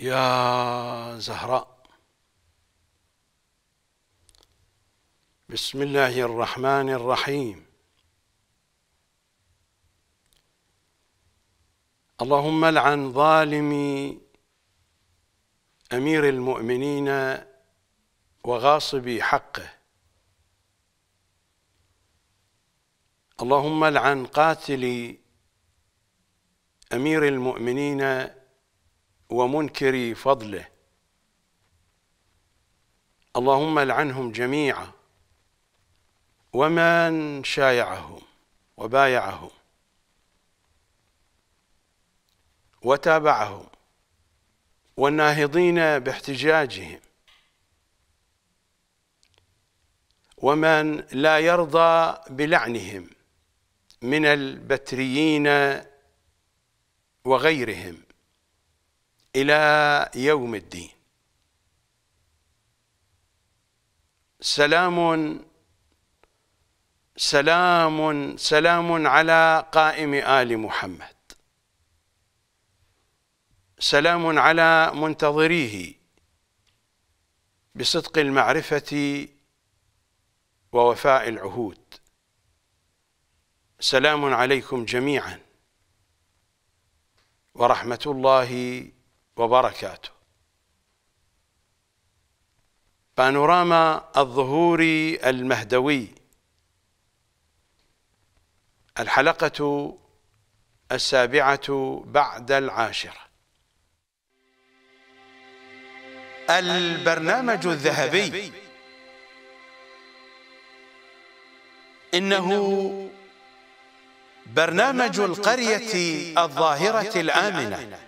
يا زهراء بسم الله الرحمن الرحيم اللهم لعن ظالمي امير المؤمنين وغاصبي حقه اللهم لعن قاتلي امير المؤمنين ومنكري فضله اللهم لعنهم جميعا ومن شايعهم وبايعهم وتابعهم والناهضين باحتجاجهم ومن لا يرضى بلعنهم من البتريين وغيرهم إلى يوم الدين سلام سلام سلام على قائم آل محمد سلام على منتظريه بصدق المعرفة ووفاء العهود سلام عليكم جميعا ورحمة الله وبركاته بانوراما الظهوري المهدوي الحلقة السابعة بعد العاشرة البرنامج الذهبي إنه برنامج القرية الظاهرة الآمنة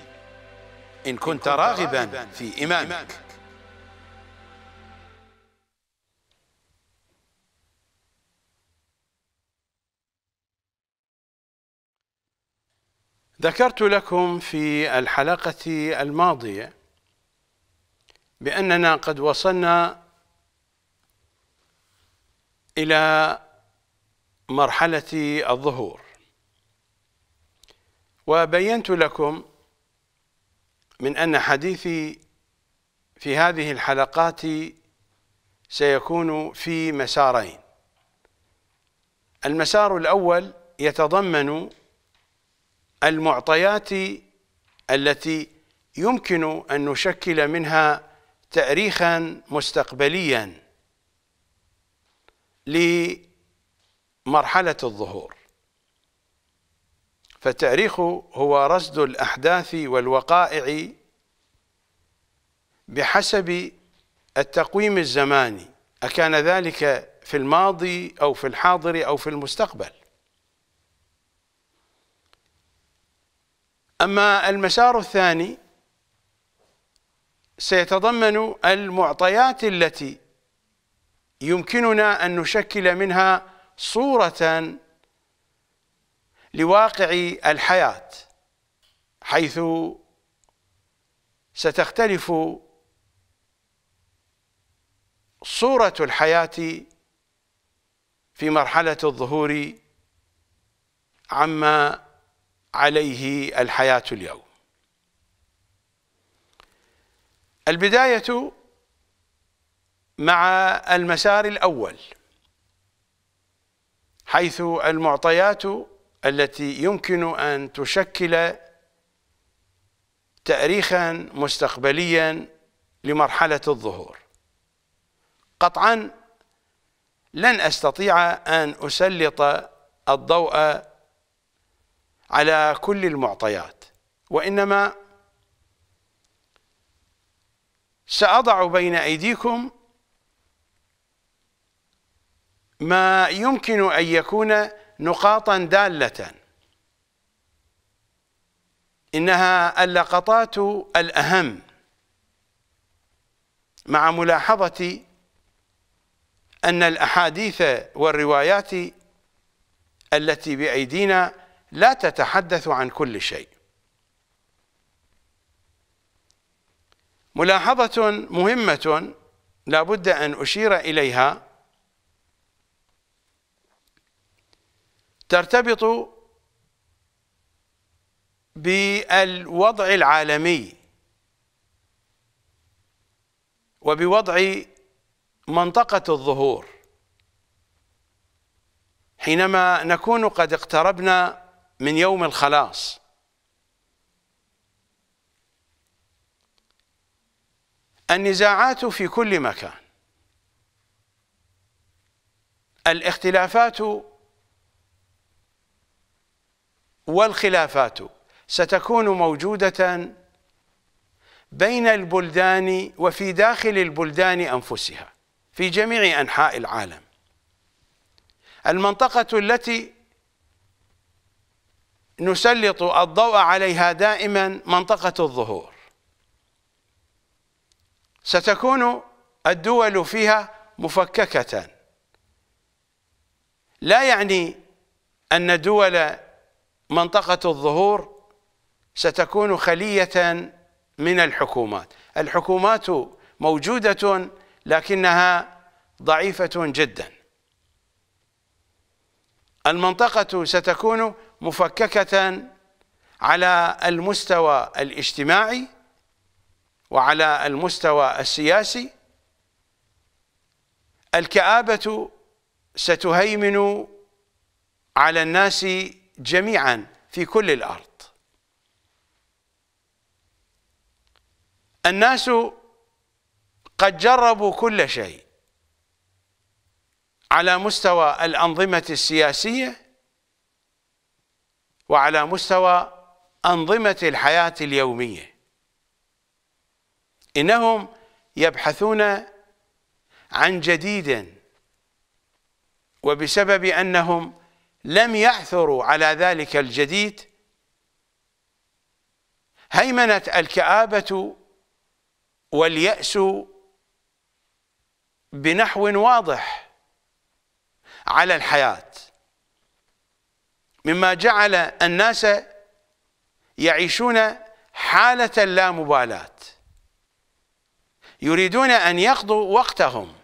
إن كنت راغبا في إمامك ذكرت لكم في الحلقة الماضية بأننا قد وصلنا إلى مرحلة الظهور وبينت لكم من أن حديثي في هذه الحلقات سيكون في مسارين المسار الأول يتضمن المعطيات التي يمكن أن نشكل منها تأريخا مستقبليا لمرحلة الظهور فالتاريخ هو رصد الأحداث والوقائع بحسب التقويم الزماني أكان ذلك في الماضي أو في الحاضر أو في المستقبل أما المسار الثاني سيتضمن المعطيات التي يمكننا أن نشكل منها صورة لواقع الحياة حيث ستختلف صورة الحياة في مرحلة الظهور عما عليه الحياة اليوم البداية مع المسار الأول حيث المعطيات التي يمكن أن تشكل تأريخا مستقبليا لمرحلة الظهور قطعا لن أستطيع أن أسلط الضوء على كل المعطيات وإنما سأضع بين أيديكم ما يمكن أن يكون نقاطا دالة إنها اللقطات الأهم مع ملاحظة أن الأحاديث والروايات التي بأيدينا لا تتحدث عن كل شيء ملاحظة مهمة لا بد أن أشير إليها ترتبط بالوضع العالمي وبوضع منطقة الظهور حينما نكون قد اقتربنا من يوم الخلاص النزاعات في كل مكان الاختلافات والخلافات ستكون موجودة بين البلدان وفي داخل البلدان أنفسها في جميع أنحاء العالم المنطقة التي نسلط الضوء عليها دائما منطقة الظهور ستكون الدول فيها مفككة لا يعني أن دول منطقة الظهور ستكون خلية من الحكومات الحكومات موجودة لكنها ضعيفة جدا المنطقة ستكون مفككة على المستوى الاجتماعي وعلى المستوى السياسي الكآبة ستهيمن على الناس جميعا في كل الارض الناس قد جربوا كل شيء على مستوى الانظمه السياسيه وعلى مستوى انظمه الحياه اليوميه انهم يبحثون عن جديد وبسبب انهم لم يعثروا على ذلك الجديد هيمنت الكآبة واليأس بنحو واضح على الحياة مما جعل الناس يعيشون حالة لا مبالاة يريدون أن يقضوا وقتهم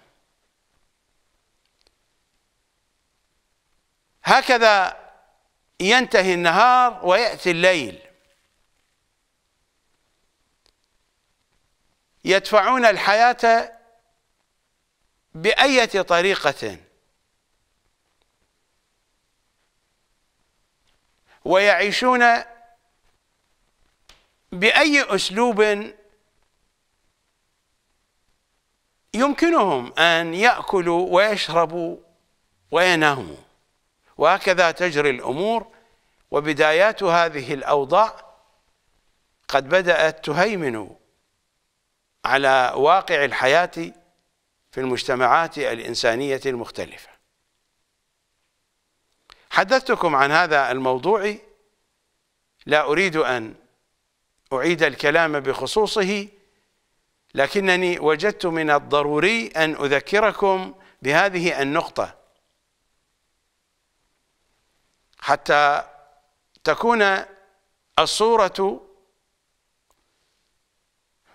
هكذا ينتهي النهار ويأتي الليل يدفعون الحياة بأية طريقة ويعيشون بأي أسلوب يمكنهم أن يأكلوا ويشربوا ويناموا وهكذا تجري الأمور وبدايات هذه الأوضاع قد بدأت تهيمن على واقع الحياة في المجتمعات الإنسانية المختلفة حدثتكم عن هذا الموضوع لا أريد أن أعيد الكلام بخصوصه لكنني وجدت من الضروري أن أذكركم بهذه النقطة حتى تكون الصورة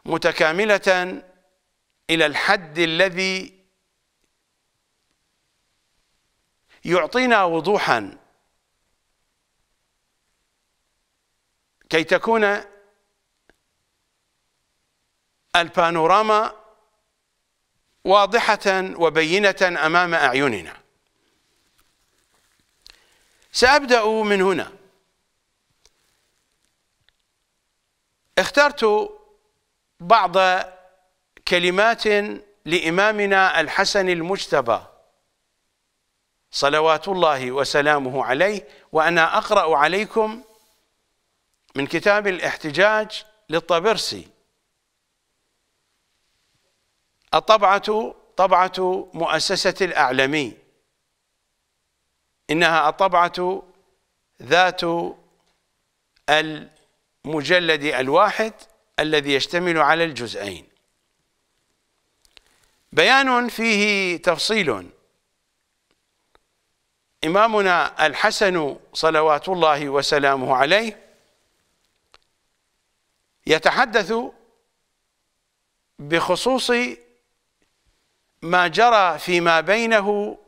متكاملة إلى الحد الذي يعطينا وضوحا كي تكون البانوراما واضحة وبينة أمام أعيننا سأبدأ من هنا اخترت بعض كلمات لإمامنا الحسن المجتبى صلوات الله وسلامه عليه وأنا أقرأ عليكم من كتاب الاحتجاج للطبرسي الطبعة طبعة مؤسسة الأعلمي إنها الطبعة ذات المجلد الواحد الذي يشتمل على الجزئين بيان فيه تفصيل إمامنا الحسن صلوات الله وسلامه عليه يتحدث بخصوص ما جرى فيما بينه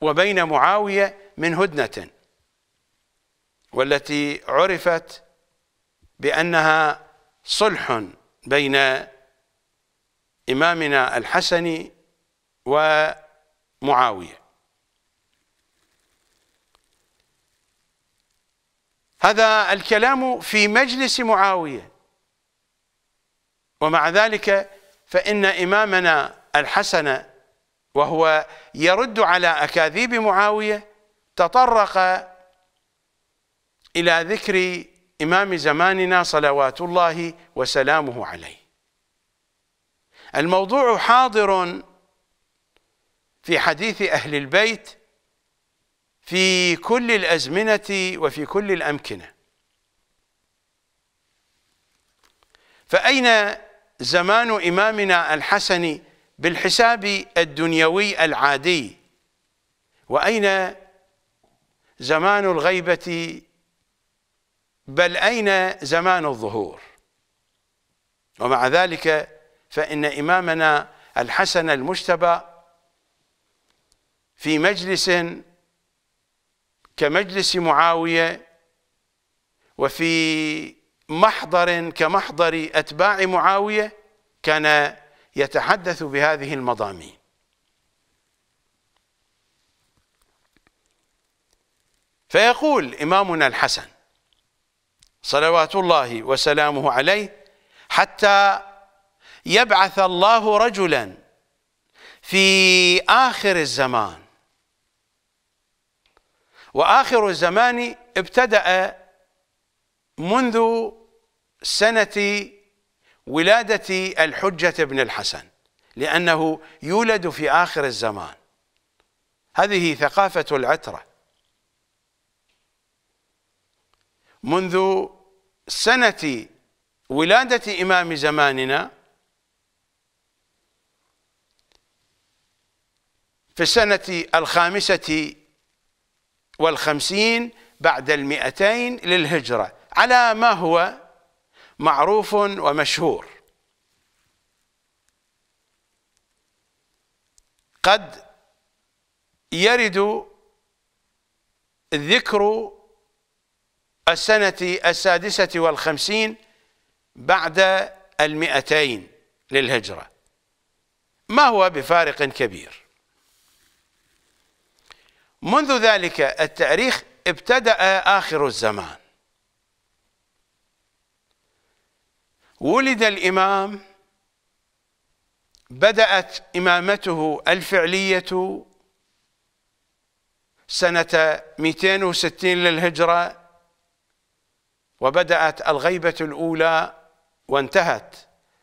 وبين معاوية من هدنة والتي عرفت بأنها صلح بين إمامنا الحسن ومعاوية هذا الكلام في مجلس معاوية ومع ذلك فإن إمامنا الحسن وهو يرد على أكاذيب معاوية تطرق إلى ذكر إمام زماننا صلوات الله وسلامه عليه الموضوع حاضر في حديث أهل البيت في كل الأزمنة وفي كل الأمكنة فأين زمان إمامنا الحسن بالحساب الدنيوي العادي وأين زمان الغيبة بل أين زمان الظهور ومع ذلك فإن إمامنا الحسن المجتبى في مجلس كمجلس معاوية وفي محضر كمحضر أتباع معاوية كان يتحدث بهذه المضامين فيقول إمامنا الحسن صلوات الله وسلامه عليه حتى يبعث الله رجلا في آخر الزمان وآخر الزمان ابتدأ منذ سنة ولادة الحجة ابن الحسن لأنه يولد في آخر الزمان هذه ثقافة العترة منذ سنة ولادة إمام زماننا في السنة الخامسة والخمسين بعد المئتين للهجرة على ما هو معروف ومشهور قد يرد ذكر السنة السادسة والخمسين بعد المئتين للهجرة ما هو بفارق كبير منذ ذلك التاريخ ابتدأ آخر الزمان ولد الإمام بدأت إمامته الفعلية سنة 260 للهجرة وبدأت الغيبة الأولى وانتهت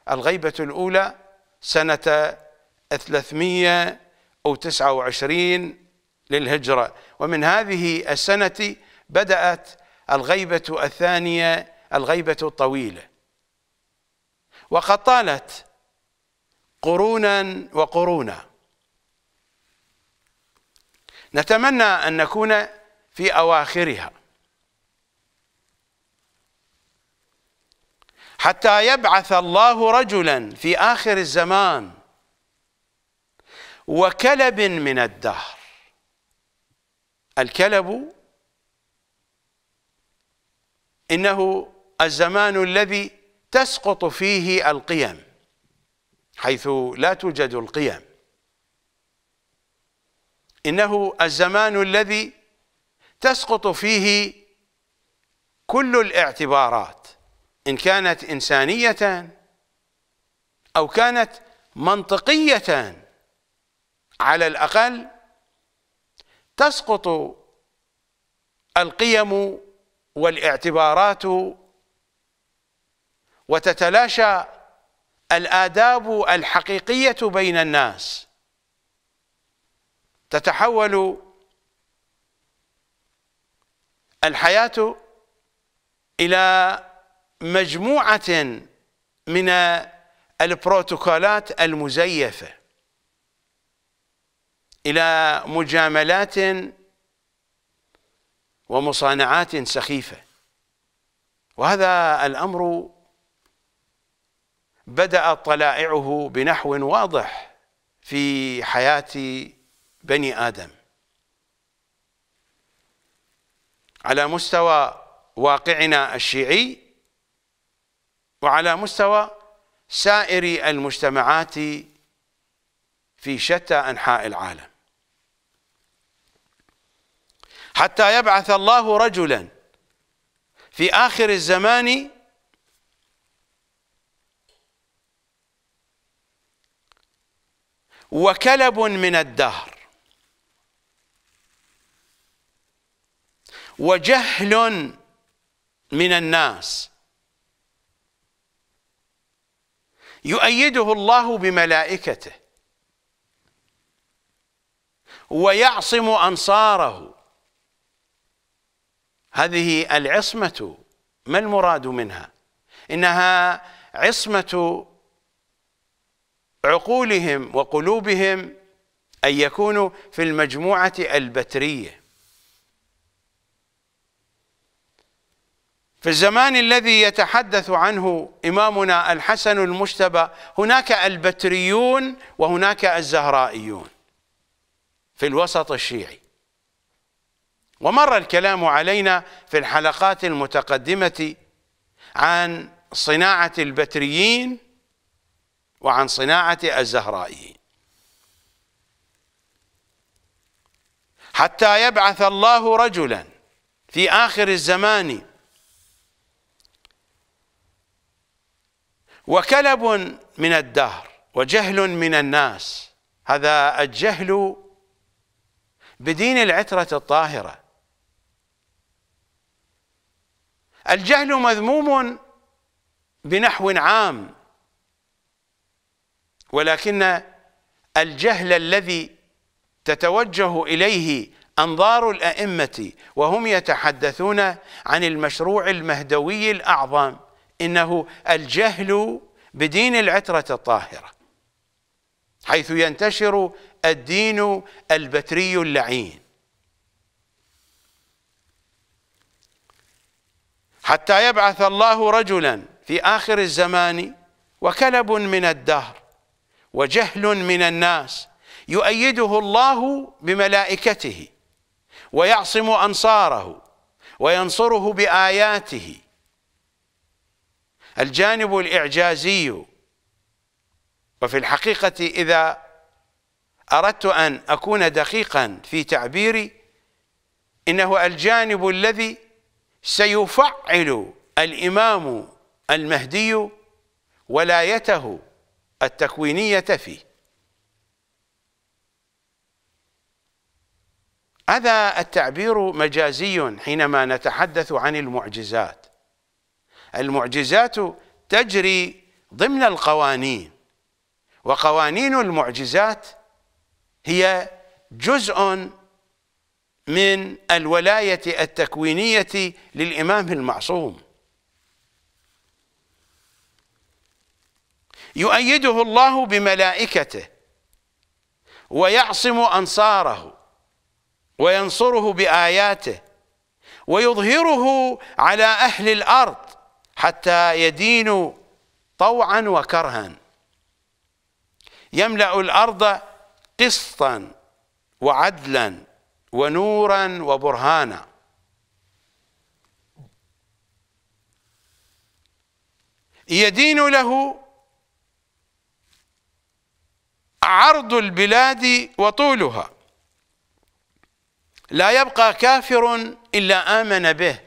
الغيبة الأولى سنة 329 للهجرة ومن هذه السنة بدأت الغيبة الثانية الغيبة الطويلة وقد طالت قرونا وقرونا نتمنى أن نكون في أواخرها حتى يبعث الله رجلا في آخر الزمان وكلب من الدهر الكلب إنه الزمان الذي تسقط فيه القيم حيث لا توجد القيم إنه الزمان الذي تسقط فيه كل الاعتبارات إن كانت إنسانية أو كانت منطقية على الأقل تسقط القيم والاعتبارات وتتلاشى الآداب الحقيقية بين الناس تتحول الحياة إلى مجموعة من البروتوكولات المزيفة إلى مجاملات ومصانعات سخيفة وهذا الأمر بدأت طلائعه بنحو واضح في حياة بني آدم على مستوى واقعنا الشيعي وعلى مستوى سائر المجتمعات في شتى أنحاء العالم حتى يبعث الله رجلا في آخر الزمان وكلب من الدهر وجهل من الناس يؤيده الله بملائكته ويعصم أنصاره هذه العصمة ما المراد منها إنها عصمة عقولهم وقلوبهم أن يكونوا في المجموعة البترية في الزمان الذي يتحدث عنه إمامنا الحسن المجتبى هناك البتريون وهناك الزهرائيون في الوسط الشيعي ومر الكلام علينا في الحلقات المتقدمة عن صناعة البتريين وعن صناعة الزهرائيين حتى يبعث الله رجلا في آخر الزمان وكلب من الدهر وجهل من الناس هذا الجهل بدين العترة الطاهرة الجهل مذموم بنحو عام ولكن الجهل الذي تتوجه إليه أنظار الأئمة وهم يتحدثون عن المشروع المهدوي الأعظم إنه الجهل بدين العترة الطاهرة حيث ينتشر الدين البتري اللعين حتى يبعث الله رجلا في آخر الزمان وكلب من الدهر وجهل من الناس يؤيده الله بملائكته ويعصم أنصاره وينصره بآياته الجانب الإعجازي وفي الحقيقة إذا أردت أن أكون دقيقا في تعبيري إنه الجانب الذي سيفعل الإمام المهدي ولايته التكوينية تفي هذا التعبير مجازي حينما نتحدث عن المعجزات المعجزات تجري ضمن القوانين وقوانين المعجزات هي جزء من الولاية التكوينية للإمام المعصوم يؤيده الله بملائكته ويعصم أنصاره وينصره بآياته ويظهره على أهل الأرض حتى يدينوا طوعا وكرها يملأ الأرض قسطا وعدلا ونورا وبرهانا يدين له عرض البلاد وطولها لا يبقى كافر إلا آمن به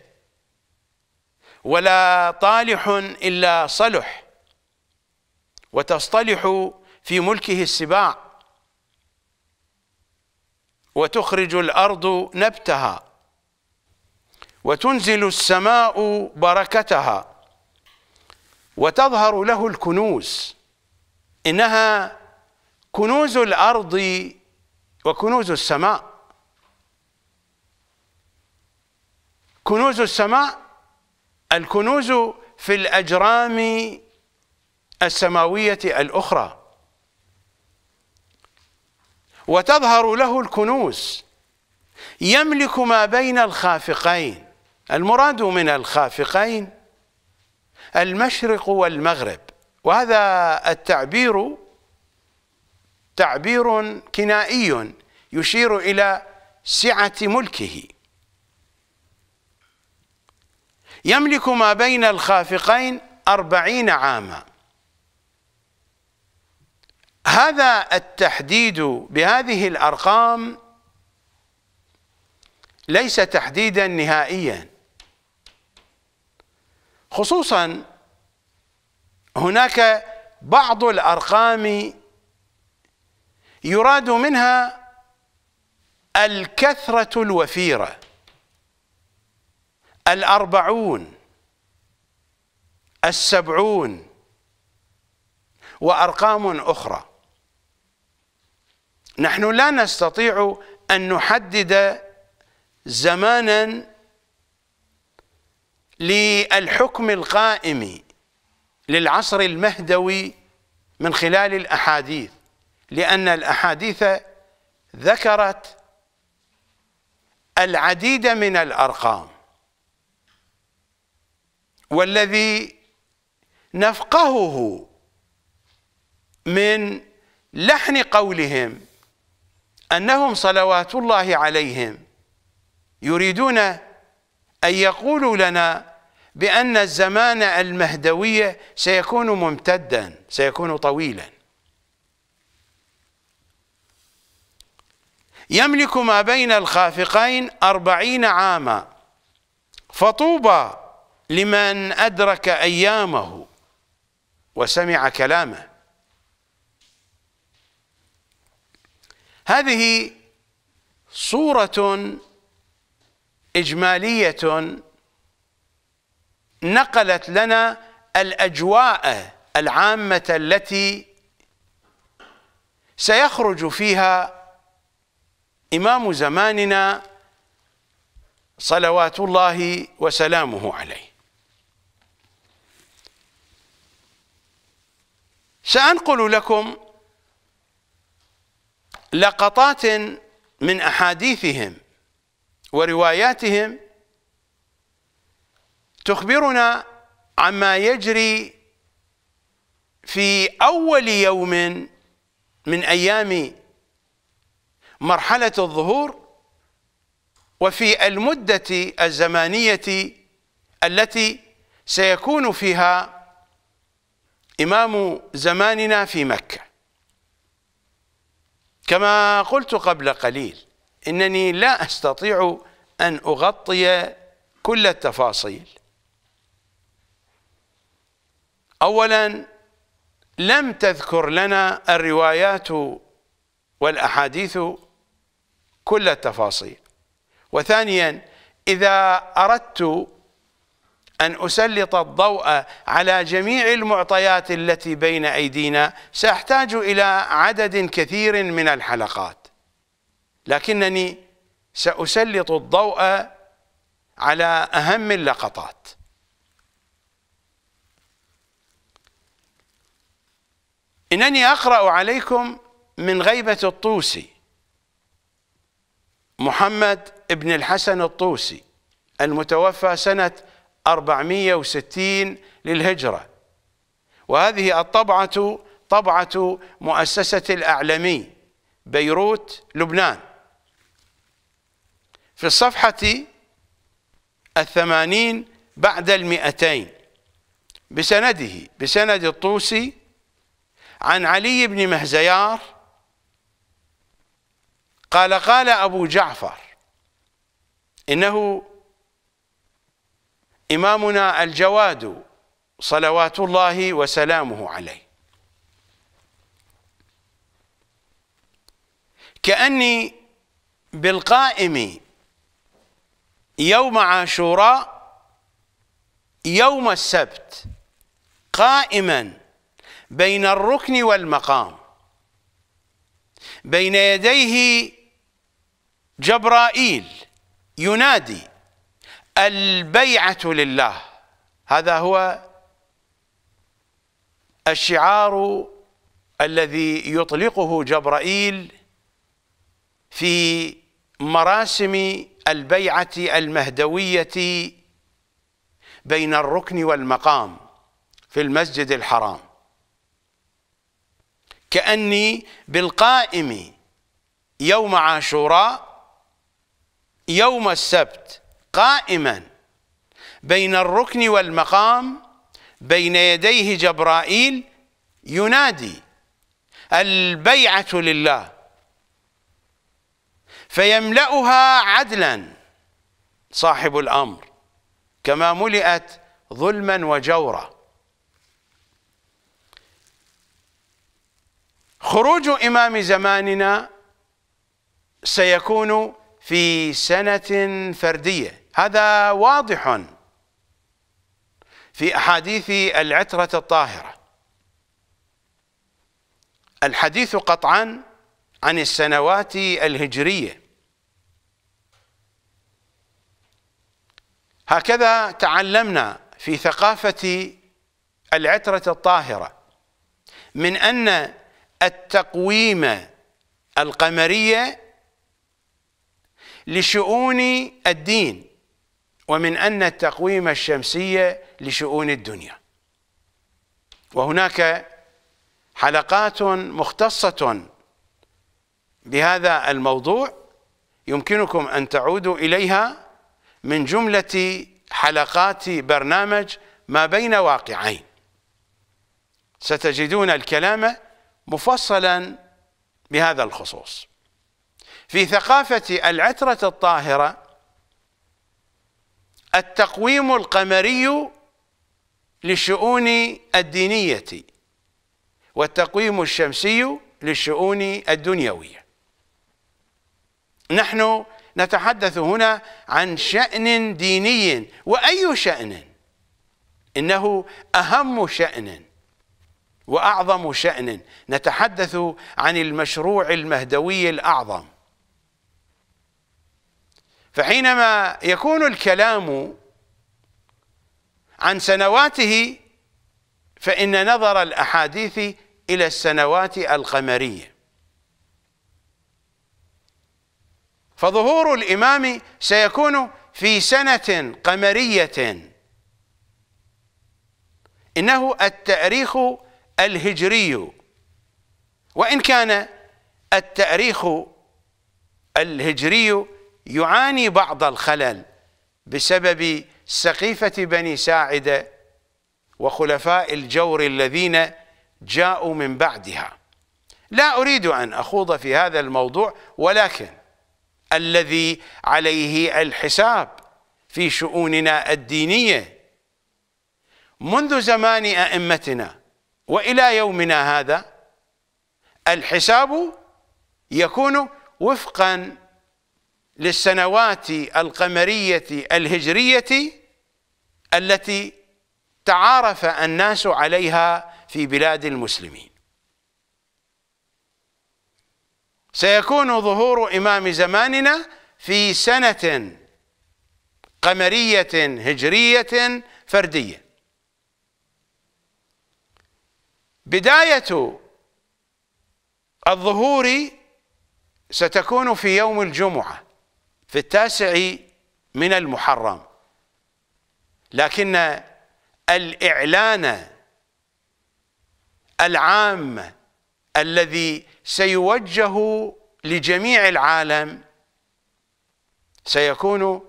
ولا طالح إلا صلح وتصطلح في ملكه السباع وتخرج الأرض نبتها وتنزل السماء بركتها وتظهر له الكنوز إنها كنوز الارض وكنوز السماء كنوز السماء الكنوز في الاجرام السماويه الاخرى وتظهر له الكنوز يملك ما بين الخافقين المراد من الخافقين المشرق والمغرب وهذا التعبير تعبير كنائي يشير إلى سعة ملكه يملك ما بين الخافقين أربعين عاما هذا التحديد بهذه الأرقام ليس تحديدا نهائيا خصوصا هناك بعض الأرقام يراد منها الكثرة الوفيرة الأربعون السبعون وأرقام أخرى نحن لا نستطيع أن نحدد زمانا للحكم القائم للعصر المهدوي من خلال الأحاديث لأن الأحاديث ذكرت العديد من الأرقام والذي نفقهه من لحن قولهم أنهم صلوات الله عليهم يريدون أن يقولوا لنا بأن الزمان المهدوي سيكون ممتدا سيكون طويلا يملك ما بين الخافقين أربعين عاما فطوبى لمن أدرك أيامه وسمع كلامه هذه صورة إجمالية نقلت لنا الأجواء العامة التي سيخرج فيها إمام زماننا صلوات الله وسلامه عليه سأنقل لكم لقطات من أحاديثهم ورواياتهم تخبرنا عما يجري في أول يوم من أيام مرحلة الظهور وفي المدة الزمانية التي سيكون فيها إمام زماننا في مكة كما قلت قبل قليل إنني لا أستطيع أن أغطي كل التفاصيل اولا لم تذكر لنا الروايات والاحاديث كل التفاصيل وثانيا إذا أردت أن أسلط الضوء على جميع المعطيات التي بين أيدينا سأحتاج إلى عدد كثير من الحلقات لكنني سأسلط الضوء على أهم اللقطات إنني أقرأ عليكم من غيبة الطوسي محمد بن الحسن الطوسي المتوفى سنة 460 للهجرة وهذه الطبعة طبعة مؤسسة الأعلمي بيروت لبنان في الصفحة الثمانين بعد المئتين بسنده بسند الطوسي عن علي بن مهزيار قال قال أبو جعفر إنه إمامنا الجواد صلوات الله وسلامه عليه كأني بالقائم يوم عاشوراء يوم السبت قائما بين الركن والمقام بين يديه جبرائيل ينادي البيعة لله هذا هو الشعار الذي يطلقه جبرائيل في مراسم البيعة المهدوية بين الركن والمقام في المسجد الحرام كأني بالقائم يوم عاشوراء يوم السبت قائما بين الركن والمقام بين يديه جبرائيل ينادي البيعة لله فيملأها عدلا صاحب الأمر كما ملئت ظلما وجورا خروج إمام زماننا سيكون في سنة فردية هذا واضح في أحاديث العترة الطاهرة الحديث قطعا عن السنوات الهجرية هكذا تعلمنا في ثقافة العترة الطاهرة من أن التقويم القمرية لشؤون الدين ومن أن التقويم الشمسي لشؤون الدنيا وهناك حلقات مختصة بهذا الموضوع يمكنكم أن تعودوا إليها من جملة حلقات برنامج ما بين واقعين ستجدون الكلام مفصلا بهذا الخصوص في ثقافة العترة الطاهرة التقويم القمري للشؤون الدينية والتقويم الشمسي للشؤون الدنيوية نحن نتحدث هنا عن شأن ديني وأي شأن إنه أهم شأن وأعظم شأن نتحدث عن المشروع المهدوي الأعظم فحينما يكون الكلام عن سنواته فإن نظر الأحاديث إلى السنوات القمرية فظهور الإمام سيكون في سنة قمرية إنه التأريخ الهجري وإن كان التأريخ الهجري يعاني بعض الخلل بسبب سقيفة بني ساعدة وخلفاء الجور الذين جاءوا من بعدها لا أريد أن أخوض في هذا الموضوع ولكن الذي عليه الحساب في شؤوننا الدينية منذ زمان أئمتنا وإلى يومنا هذا الحساب يكون وفقا للسنوات القمرية الهجرية التي تعارف الناس عليها في بلاد المسلمين سيكون ظهور إمام زماننا في سنة قمرية هجرية فردية بداية الظهور ستكون في يوم الجمعة في التاسع من المحرم لكن الإعلان العام الذي سيوجه لجميع العالم سيكون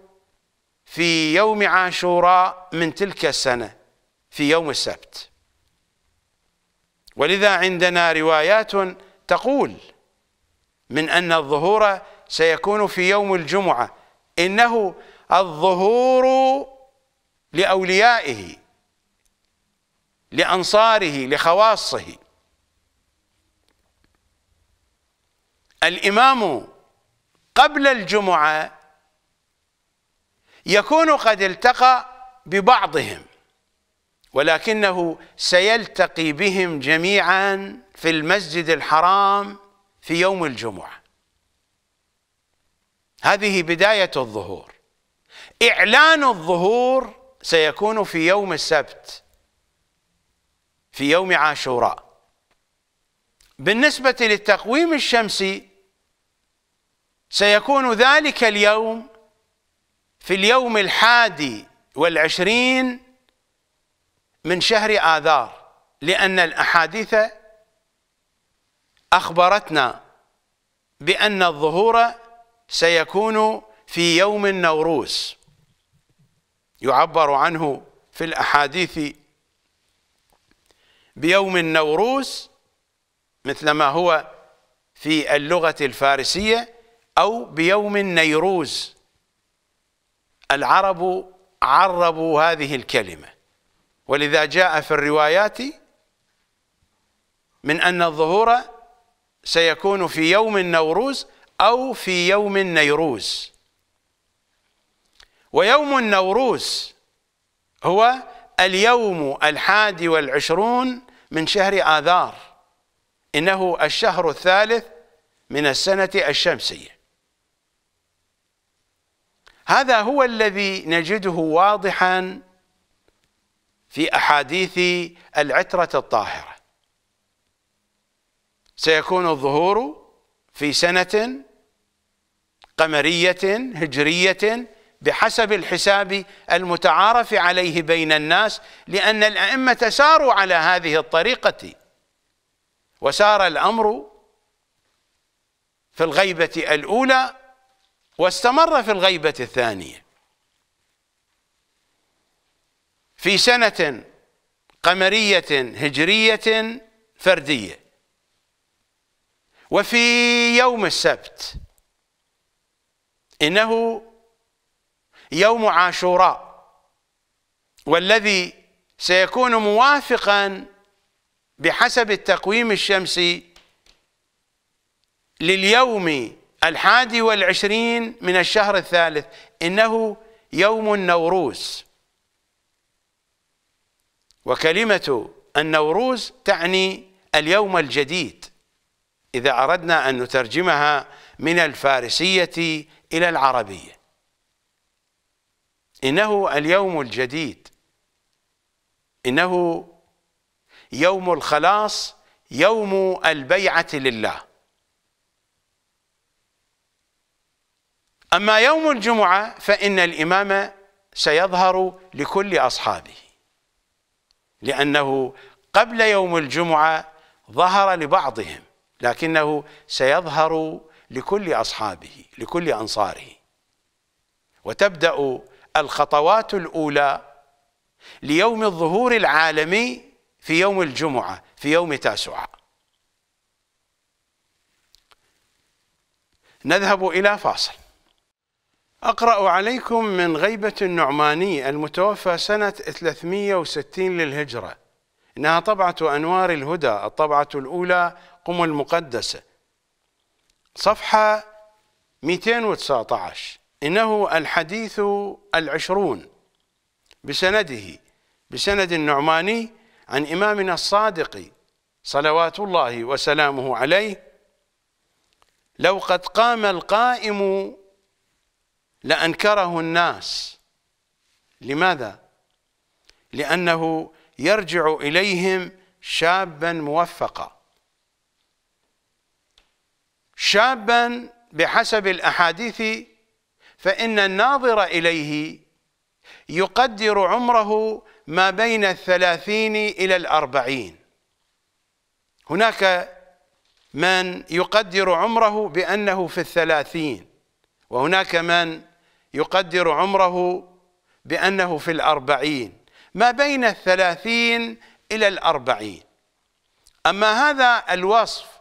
في يوم عاشوراء من تلك السنة في يوم السبت ولذا عندنا روايات تقول من أن الظهور سيكون في يوم الجمعة إنه الظهور لأوليائه لأنصاره لخواصه الإمام قبل الجمعة يكون قد التقى ببعضهم ولكنه سيلتقي بهم جميعا في المسجد الحرام في يوم الجمعه هذه بداية الظهور إعلان الظهور سيكون في يوم السبت في يوم عاشوراء بالنسبة للتقويم الشمسي سيكون ذلك اليوم في اليوم الحادي والعشرين من شهر آذار لأن الأحاديث أخبرتنا بأن الظهور سيكون في يوم النوروز يعبر عنه في الأحاديث بيوم النوروز مثل ما هو في اللغة الفارسية أو بيوم النيروز العرب عربوا هذه الكلمة ولذا جاء في الروايات من أن الظهور سيكون في يوم النوروز أو في يوم النيروز ويوم النوروز هو اليوم الحادي والعشرون من شهر آذار إنه الشهر الثالث من السنة الشمسية هذا هو الذي نجده واضحا في أحاديث العترة الطاهرة سيكون الظهور في سنة قمرية هجرية بحسب الحساب المتعارف عليه بين الناس لأن الأئمة ساروا على هذه الطريقة وسار الأمر في الغيبة الأولى واستمر في الغيبة الثانية في سنة قمرية هجرية فردية وفي يوم السبت إنه يوم عاشوراء والذي سيكون موافقا بحسب التقويم الشمسي لليوم الحادي والعشرين من الشهر الثالث إنه يوم النوروز وكلمة النوروز تعني اليوم الجديد إذا أردنا أن نترجمها من الفارسية إلى العربية إنه اليوم الجديد إنه يوم الخلاص يوم البيعة لله أما يوم الجمعة فإن الإمام سيظهر لكل أصحابه لأنه قبل يوم الجمعة ظهر لبعضهم لكنه سيظهر لكل أصحابه لكل أنصاره وتبدأ الخطوات الأولى ليوم الظهور العالمي في يوم الجمعة في يوم تاسعة نذهب إلى فاصل أقرأ عليكم من غيبة النعماني المتوفى سنة 360 للهجرة إنها طبعة أنوار الهدى الطبعة الأولى قم المقدسة صفحة 219 إنه الحديث العشرون بسنده بسند النعماني عن إمامنا الصادق صلوات الله وسلامه عليه لو قد قام القائم لأنكره الناس لماذا؟ لأنه يرجع إليهم شابا موفقا شابا بحسب الأحاديث فإن الناظر إليه يقدر عمره ما بين الثلاثين إلى الأربعين هناك من يقدر عمره بأنه في الثلاثين وهناك من يقدر عمره بأنه في الأربعين ما بين الثلاثين إلى الأربعين أما هذا الوصف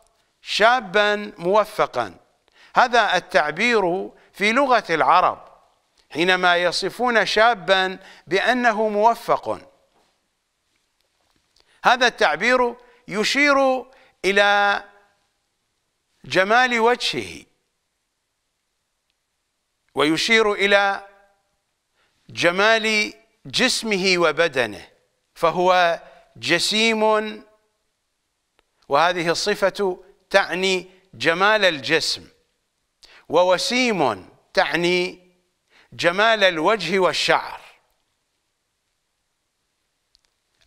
شابا موفقا هذا التعبير في لغة العرب حينما يصفون شابا بأنه موفق هذا التعبير يشير إلى جمال وجهه ويشير إلى جمال جسمه وبدنه فهو جسيم وهذه الصفة تعني جمال الجسم ووسيم تعني جمال الوجه والشعر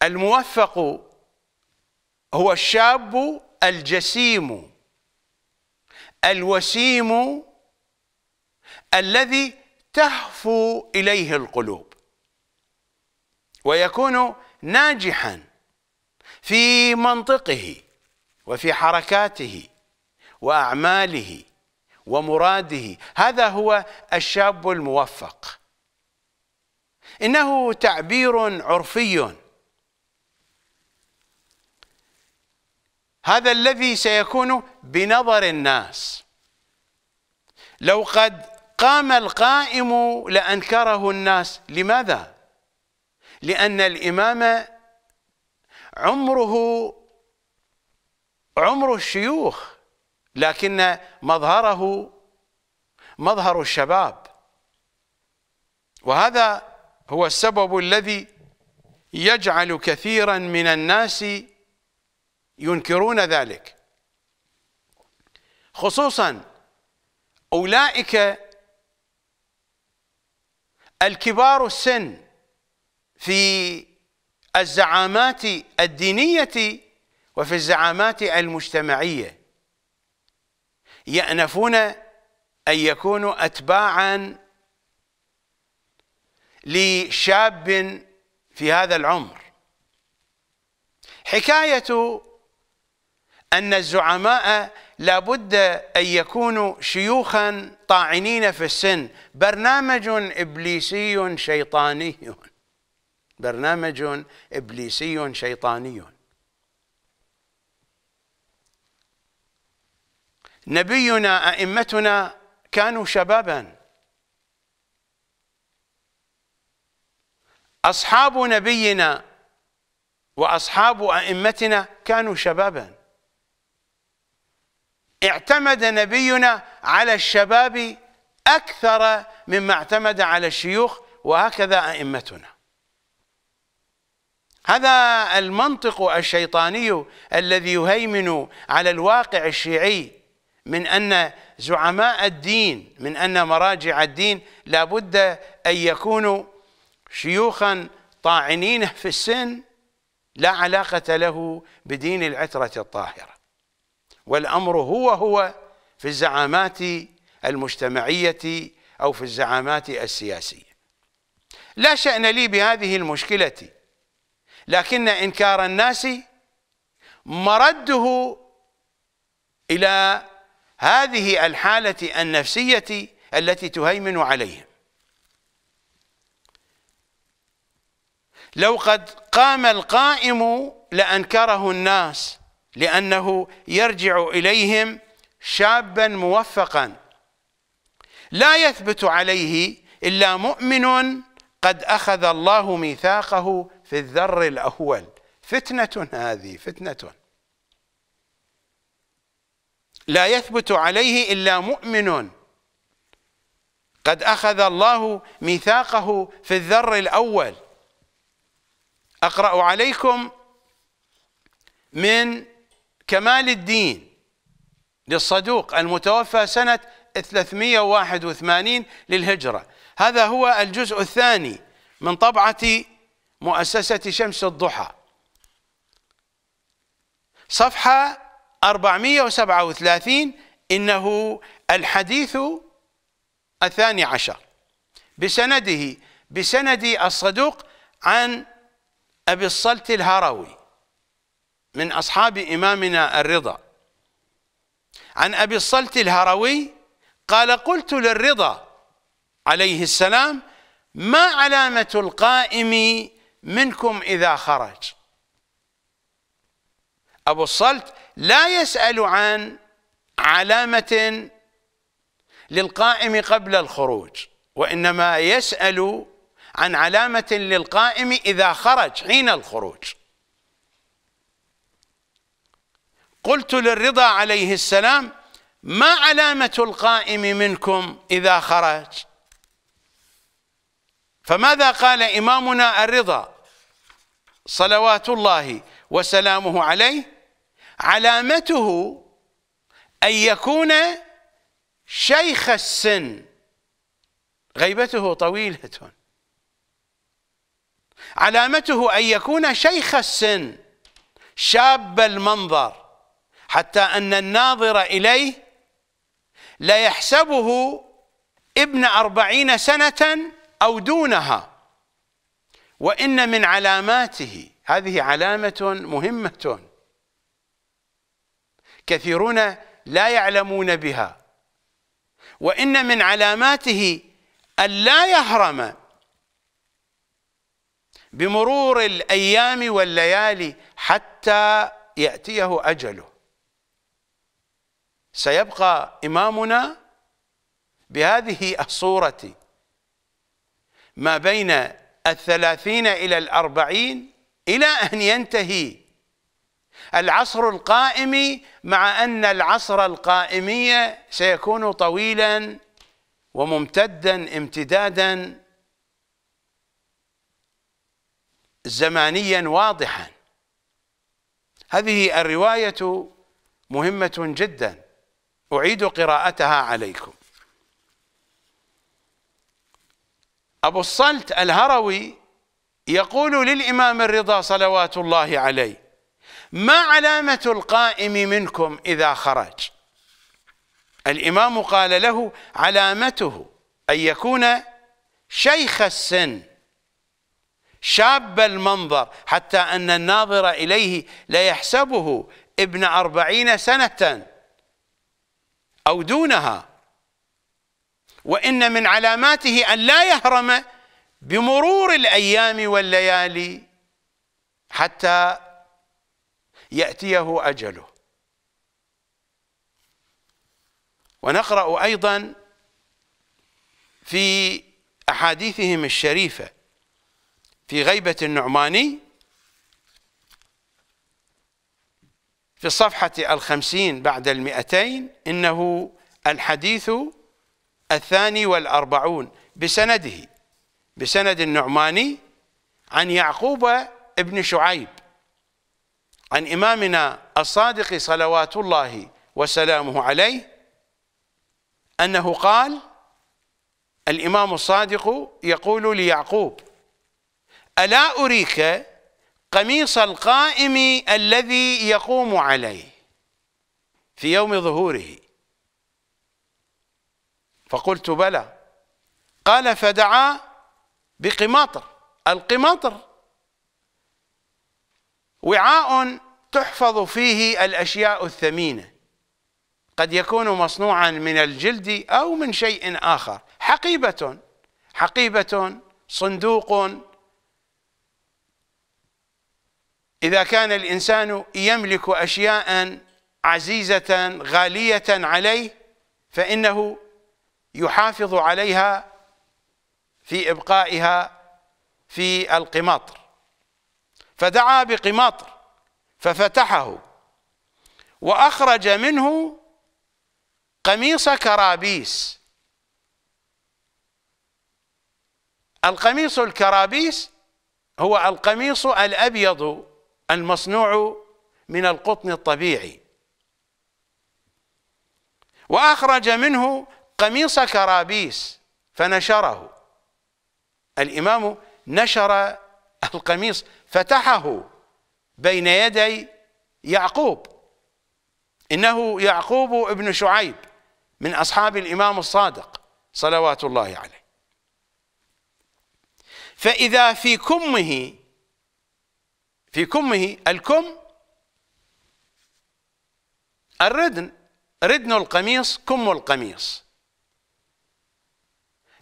الموفق هو الشاب الجسيم الوسيم الذي تهفو إليه القلوب ويكون ناجحا في منطقه وفي حركاته واعماله ومراده هذا هو الشاب الموفق انه تعبير عرفي هذا الذي سيكون بنظر الناس لو قد قام القائم لانكره الناس لماذا لان الامام عمره عمر الشيوخ لكن مظهره مظهر الشباب وهذا هو السبب الذي يجعل كثيرا من الناس ينكرون ذلك خصوصا أولئك الكبار السن في الزعامات الدينية وفي الزعامات المجتمعية يأنفون أن يكونوا أتباعا لشاب في هذا العمر حكاية أن الزعماء لابد أن يكونوا شيوخا طاعنين في السن برنامج إبليسي شيطاني برنامج إبليسي شيطاني نبينا أئمتنا كانوا شبابا أصحاب نبينا وأصحاب أئمتنا كانوا شبابا اعتمد نبينا على الشباب أكثر مما اعتمد على الشيوخ وهكذا أئمتنا هذا المنطق الشيطاني الذي يهيمن على الواقع الشيعي من أن زعماء الدين من أن مراجع الدين لابد أن يكونوا شيوخا طاعنين في السن لا علاقة له بدين العترة الطاهرة والأمر هو هو في الزعامات المجتمعية أو في الزعامات السياسية لا شأن لي بهذه المشكلة لكن إنكار الناس مرده إلى هذه الحالة النفسية التي تهيمن عليهم لو قد قام القائم لأنكره الناس لأنه يرجع إليهم شابا موفقا لا يثبت عليه إلا مؤمن قد أخذ الله ميثاقه في الذر الأول فتنة هذه فتنة لا يثبت عليه إلا مؤمن قد أخذ الله ميثاقه في الذر الأول أقرأ عليكم من كمال الدين للصدوق المتوفى سنة 381 للهجرة هذا هو الجزء الثاني من طبعة مؤسسة شمس الضحى صفحة 437 إنه الحديث الثاني عشر بسنده بسند الصدوق عن أبي الصلت الهروي من أصحاب إمامنا الرضا عن أبي الصلت الهروي قال قلت للرضا عليه السلام ما علامة القائم منكم إذا خرج أبو الصلت لا يسأل عن علامة للقائم قبل الخروج وإنما يسأل عن علامة للقائم إذا خرج حين الخروج قلت للرضا عليه السلام ما علامة القائم منكم إذا خرج فماذا قال إمامنا الرضا صلوات الله وسلامه عليه علامته أن يكون شيخ السن غيبته طويلة علامته أن يكون شيخ السن شاب المنظر حتى أن الناظر إليه لا يحسبه ابن أربعين سنة أو دونها وإن من علاماته هذه علامة مهمة كثيرون لا يعلمون بها وإن من علاماته أن لا يهرم بمرور الأيام والليالي حتى يأتيه أجله سيبقى إمامنا بهذه الصورة ما بين الثلاثين إلى الأربعين إلى أن ينتهي العصر القائم مع أن العصر القائمية سيكون طويلا وممتدا امتدادا زمانيا واضحا هذه الرواية مهمة جدا أعيد قراءتها عليكم أبو الصلت الهروي يقول للإمام الرضا صلوات الله عليه ما علامة القائم منكم إذا خرج الإمام قال له علامته أن يكون شيخ السن شاب المنظر حتى أن الناظر إليه ليحسبه ابن أربعين سنة أو دونها وإن من علاماته أن لا يهرم بمرور الأيام والليالي حتى يأتيه أجله ونقرأ أيضا في أحاديثهم الشريفة في غيبة النعماني في الصفحة الخمسين بعد المئتين إنه الحديث الثاني والأربعون بسنده بسند النعماني عن يعقوب ابن شعيب عن إمامنا الصادق صلوات الله وسلامه عليه أنه قال الإمام الصادق يقول ليعقوب ألا أريك قميص القائم الذي يقوم عليه في يوم ظهوره فقلت بلى قال فدعا بقماطر القماطر وعاء تحفظ فيه الأشياء الثمينة قد يكون مصنوعا من الجلد أو من شيء آخر حقيبة حقيبة صندوق إذا كان الإنسان يملك أشياء عزيزة غالية عليه فإنه يحافظ عليها في إبقائها في القماطر فدعا بقماطر ففتحه وأخرج منه قميص كرابيس القميص الكرابيس هو القميص الأبيض المصنوع من القطن الطبيعي وأخرج منه قميص كرابيس فنشره الإمام نشر القميص فتحه بين يدي يعقوب انه يعقوب ابن شعيب من اصحاب الامام الصادق صلوات الله عليه فاذا في كمه في كمه الكم الردن ردن القميص كم القميص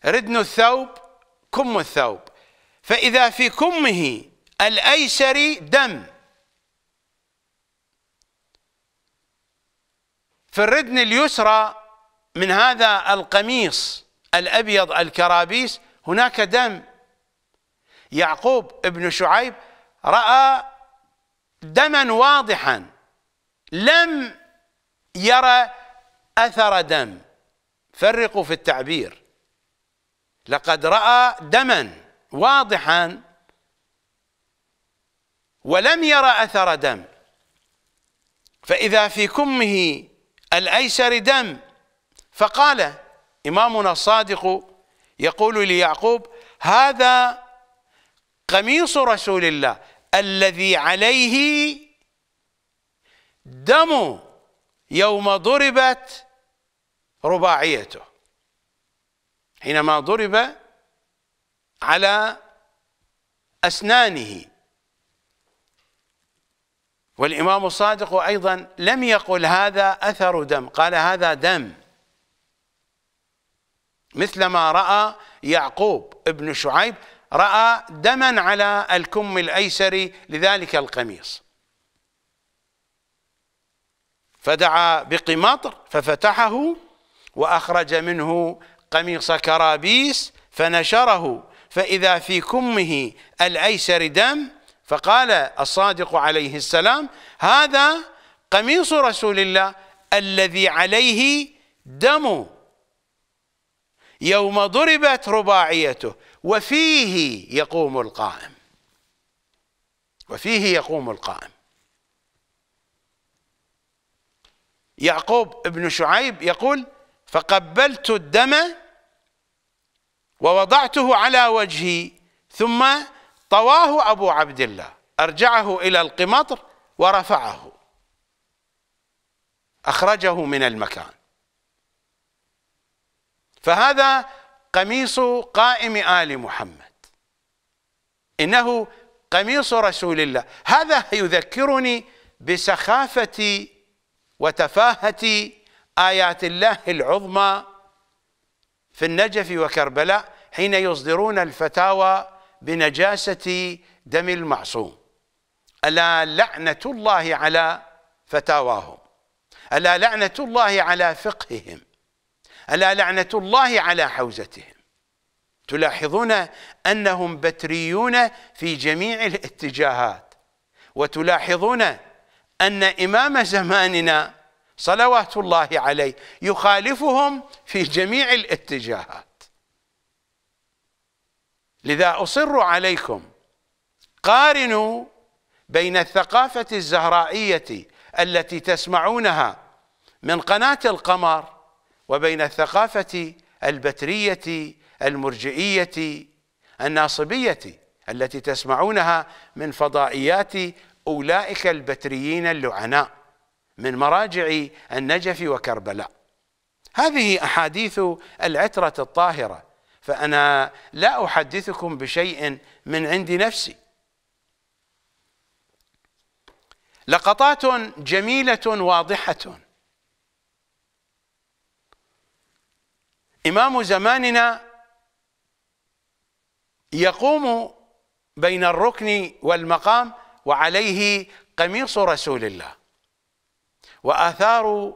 ردن الثوب كم الثوب فإذا في كمه الأيسر دم في الردن اليسرى من هذا القميص الأبيض الكرابيس هناك دم يعقوب ابن شعيب رأى دما واضحا لم يرى أثر دم فرقوا في التعبير لقد رأى دما واضحا ولم يرى أثر دم فإذا في كمه الأيسر دم فقال إمامنا الصادق يقول ليعقوب هذا قميص رسول الله الذي عليه دم يوم ضربت رباعيته حينما ضرب على أسنانه والإمام الصادق أيضا لم يقل هذا أثر دم قال هذا دم مثلما رأى يعقوب ابن شعيب رأى دما على الكم الأيسر لذلك القميص فدعا بقماطر ففتحه وأخرج منه قميص كرابيس فنشره فإذا في كمه الأيسر دم فقال الصادق عليه السلام هذا قميص رسول الله الذي عليه دم يوم ضربت رباعيته وفيه يقوم القائم وفيه يقوم القائم يعقوب ابن شعيب يقول فقبلت الدم ووضعته على وجهي ثم طواه أبو عبد الله أرجعه إلى القمطر ورفعه أخرجه من المكان فهذا قميص قائم آل محمد إنه قميص رسول الله هذا يذكرني بسخافة وتفاهة آيات الله العظمى في النجف وكربلاء حين يصدرون الفتاوى بنجاسة دم المعصوم ألا لعنة الله على فتاواهم ألا لعنة الله على فقههم ألا لعنة الله على حوزتهم تلاحظون أنهم بتريون في جميع الاتجاهات وتلاحظون أن إمام زماننا صلوات الله عليه يخالفهم في جميع الاتجاهات لذا أصر عليكم قارنوا بين الثقافة الزهرائية التي تسمعونها من قناة القمر وبين الثقافة البترية المرجئية الناصبية التي تسمعونها من فضائيات أولئك البتريين اللعناء من مراجع النجف وكربلاء هذه أحاديث العترة الطاهرة فأنا لا أحدثكم بشيء من عند نفسي لقطات جميلة واضحة إمام زماننا يقوم بين الركن والمقام وعليه قميص رسول الله وآثار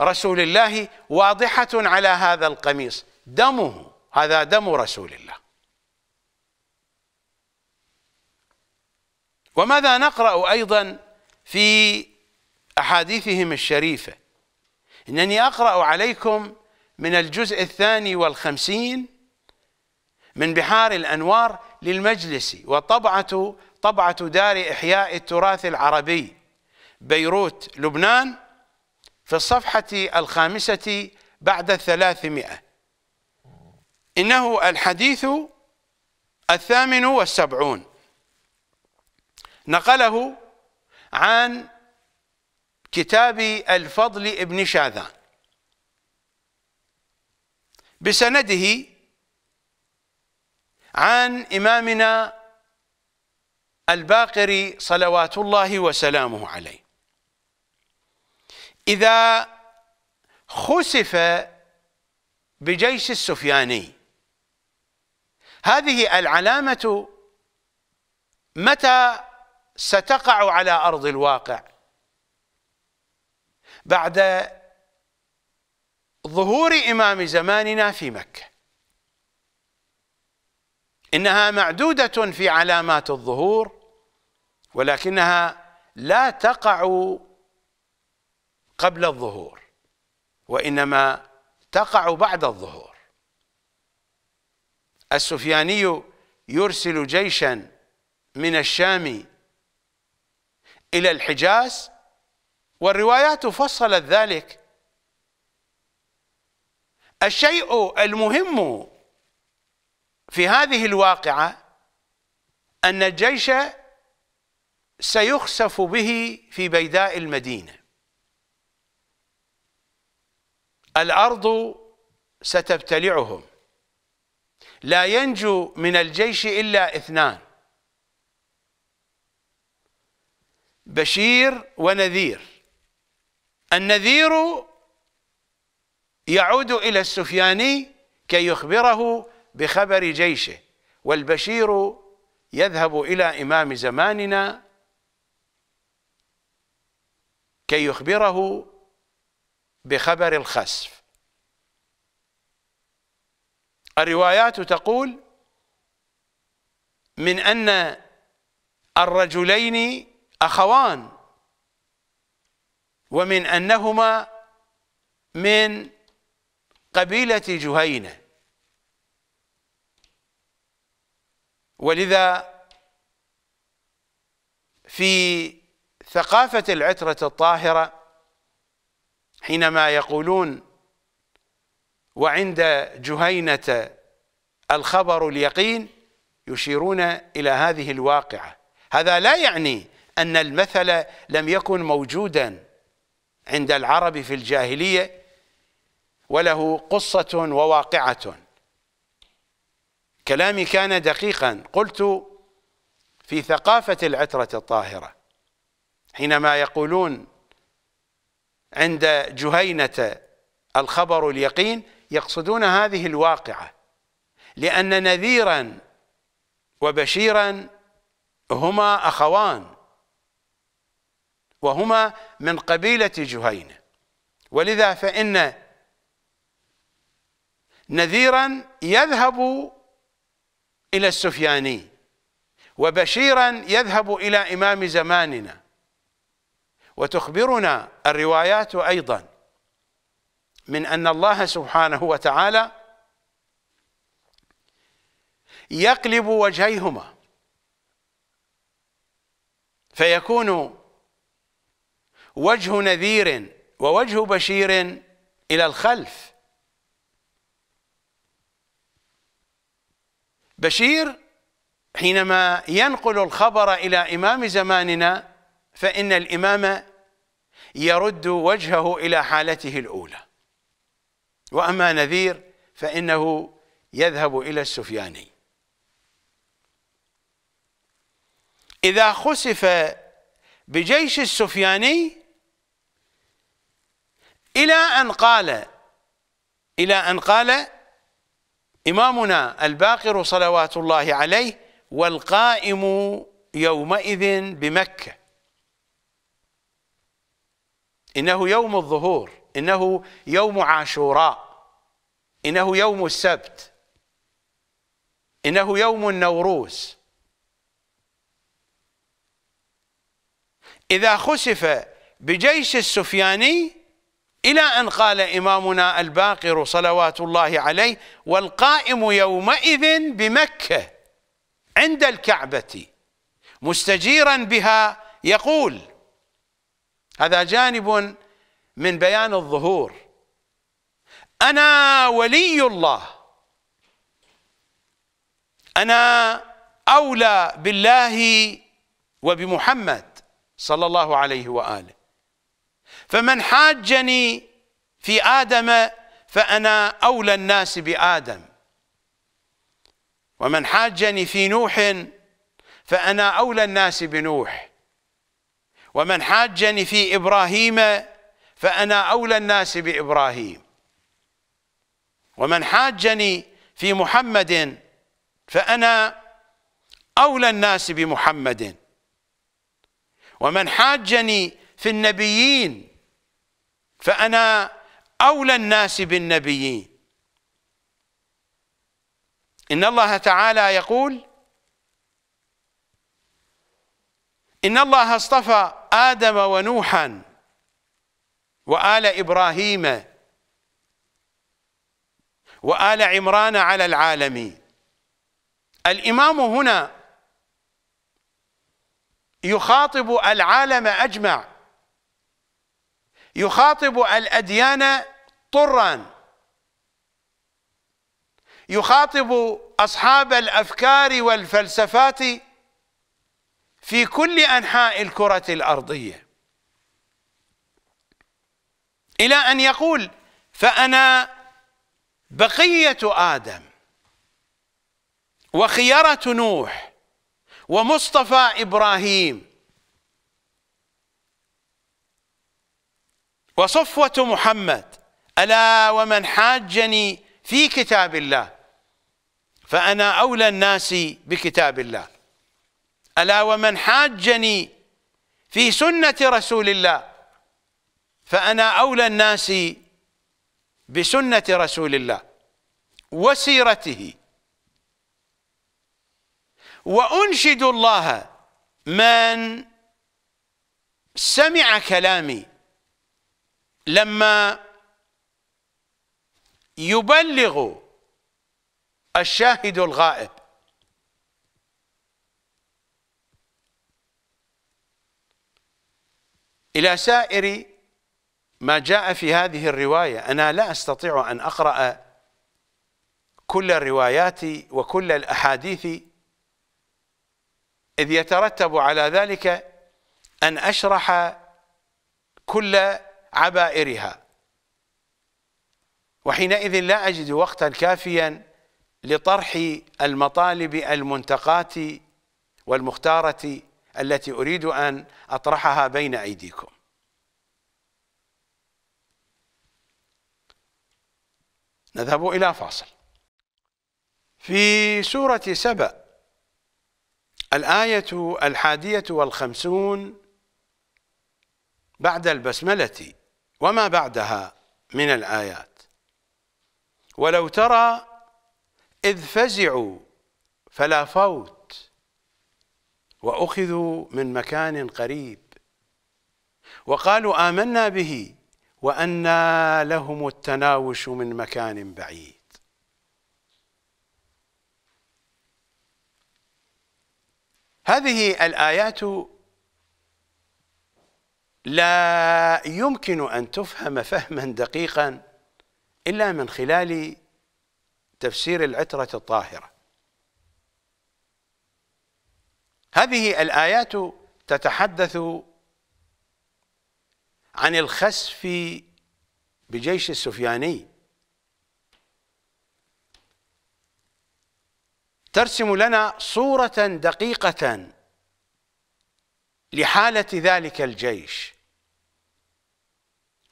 رسول الله واضحة على هذا القميص دمه هذا دم رسول الله وماذا نقرأ أيضا في أحاديثهم الشريفة إنني أقرأ عليكم من الجزء الثاني والخمسين من بحار الأنوار للمجلس وطبعة طبعة دار إحياء التراث العربي بيروت لبنان في الصفحة الخامسة بعد الثلاثمائة إنه الحديث الثامن والسبعون نقله عن كتاب الفضل ابن شاذان بسنده عن إمامنا الباقر صلوات الله وسلامه عليه إذا خسف بجيش السفياني هذه العلامة متى ستقع على أرض الواقع بعد ظهور إمام زماننا في مكة إنها معدودة في علامات الظهور ولكنها لا تقع قبل الظهور وإنما تقع بعد الظهور السفياني يرسل جيشا من الشام إلى الحجاز والروايات فصلت ذلك الشيء المهم في هذه الواقعة أن الجيش سيخسف به في بيداء المدينة الأرض ستبتلعهم لا ينجو من الجيش إلا اثنان بشير ونذير النذير يعود إلى السفياني كي يخبره بخبر جيشه والبشير يذهب إلى إمام زماننا كي يخبره بخبر الخسف الروايات تقول من أن الرجلين أخوان ومن أنهما من قبيلة جهينة ولذا في ثقافة العترة الطاهرة حينما يقولون وعند جهينة الخبر اليقين يشيرون إلى هذه الواقعة هذا لا يعني أن المثل لم يكن موجودا عند العرب في الجاهلية وله قصة وواقعة كلامي كان دقيقا قلت في ثقافة العترة الطاهرة حينما يقولون عند جهينة الخبر اليقين يقصدون هذه الواقعة لأن نذيرا وبشيرا هما أخوان وهما من قبيلة جهينة ولذا فإن نذيرا يذهب إلى السفياني وبشيرا يذهب إلى إمام زماننا وتخبرنا الروايات أيضا من أن الله سبحانه وتعالى يقلب وجهيهما فيكون وجه نذير ووجه بشير إلى الخلف بشير حينما ينقل الخبر إلى إمام زماننا فإن الإمام يرد وجهه إلى حالته الأولى وأما نذير فإنه يذهب إلى السفياني إذا خسف بجيش السفياني إلى أن قال إلى أن قال إمامنا الباقر صلوات الله عليه والقائم يومئذ بمكة إنه يوم الظهور إنه يوم عاشوراء إنه يوم السبت إنه يوم النوروز إذا خسف بجيش السفياني إلى أن قال إمامنا الباقر صلوات الله عليه والقائم يومئذ بمكة عند الكعبة مستجيرا بها يقول هذا جانب من بيان الظهور أنا ولي الله أنا أولى بالله وبمحمد صلى الله عليه وآله فمن حاجني في آدم فأنا أولى الناس بآدم ومن حاجني في نوح فأنا أولى الناس بنوح ومن حاجني في إبراهيم فأنا أولى الناس بإبراهيم ومن حاجني في محمد فأنا أولى الناس بمحمد ومن حاجني في النبيين فأنا أولى الناس بالنبيين إن الله تعالى يقول إن الله اصطفى آدم ونوحا وآل إبراهيم وآل عمران على العالمين الإمام هنا يخاطب العالم أجمع يخاطب الأديان طرا يخاطب أصحاب الأفكار والفلسفات في كل أنحاء الكرة الأرضية إلى أن يقول فأنا بقية آدم وخيرة نوح ومصطفى إبراهيم وصفوة محمد ألا ومن حاجني في كتاب الله فأنا أولى الناس بكتاب الله ألا ومن حاجني في سنة رسول الله فأنا أولى الناس بسنة رسول الله وسيرته وأنشد الله من سمع كلامي لما يبلغ الشاهد الغائب إلى سائر ما جاء في هذه الرواية أنا لا أستطيع أن أقرأ كل الروايات وكل الأحاديث إذ يترتب على ذلك أن أشرح كل عبائرها وحينئذ لا أجد وقتا كافيا لطرح المطالب المنتقاة والمختارة التي اريد ان اطرحها بين ايديكم نذهب الى فاصل في سوره سبأ الايه الحاديه والخمسون بعد البسمله وما بعدها من الايات ولو ترى اذ فزعوا فلا فوت واخذوا من مكان قريب وقالوا امنا به وانى لهم التناوش من مكان بعيد هذه الايات لا يمكن ان تفهم فهما دقيقا الا من خلال تفسير العتره الطاهره هذه الآيات تتحدث عن الخسف بجيش السفياني ترسم لنا صورة دقيقة لحالة ذلك الجيش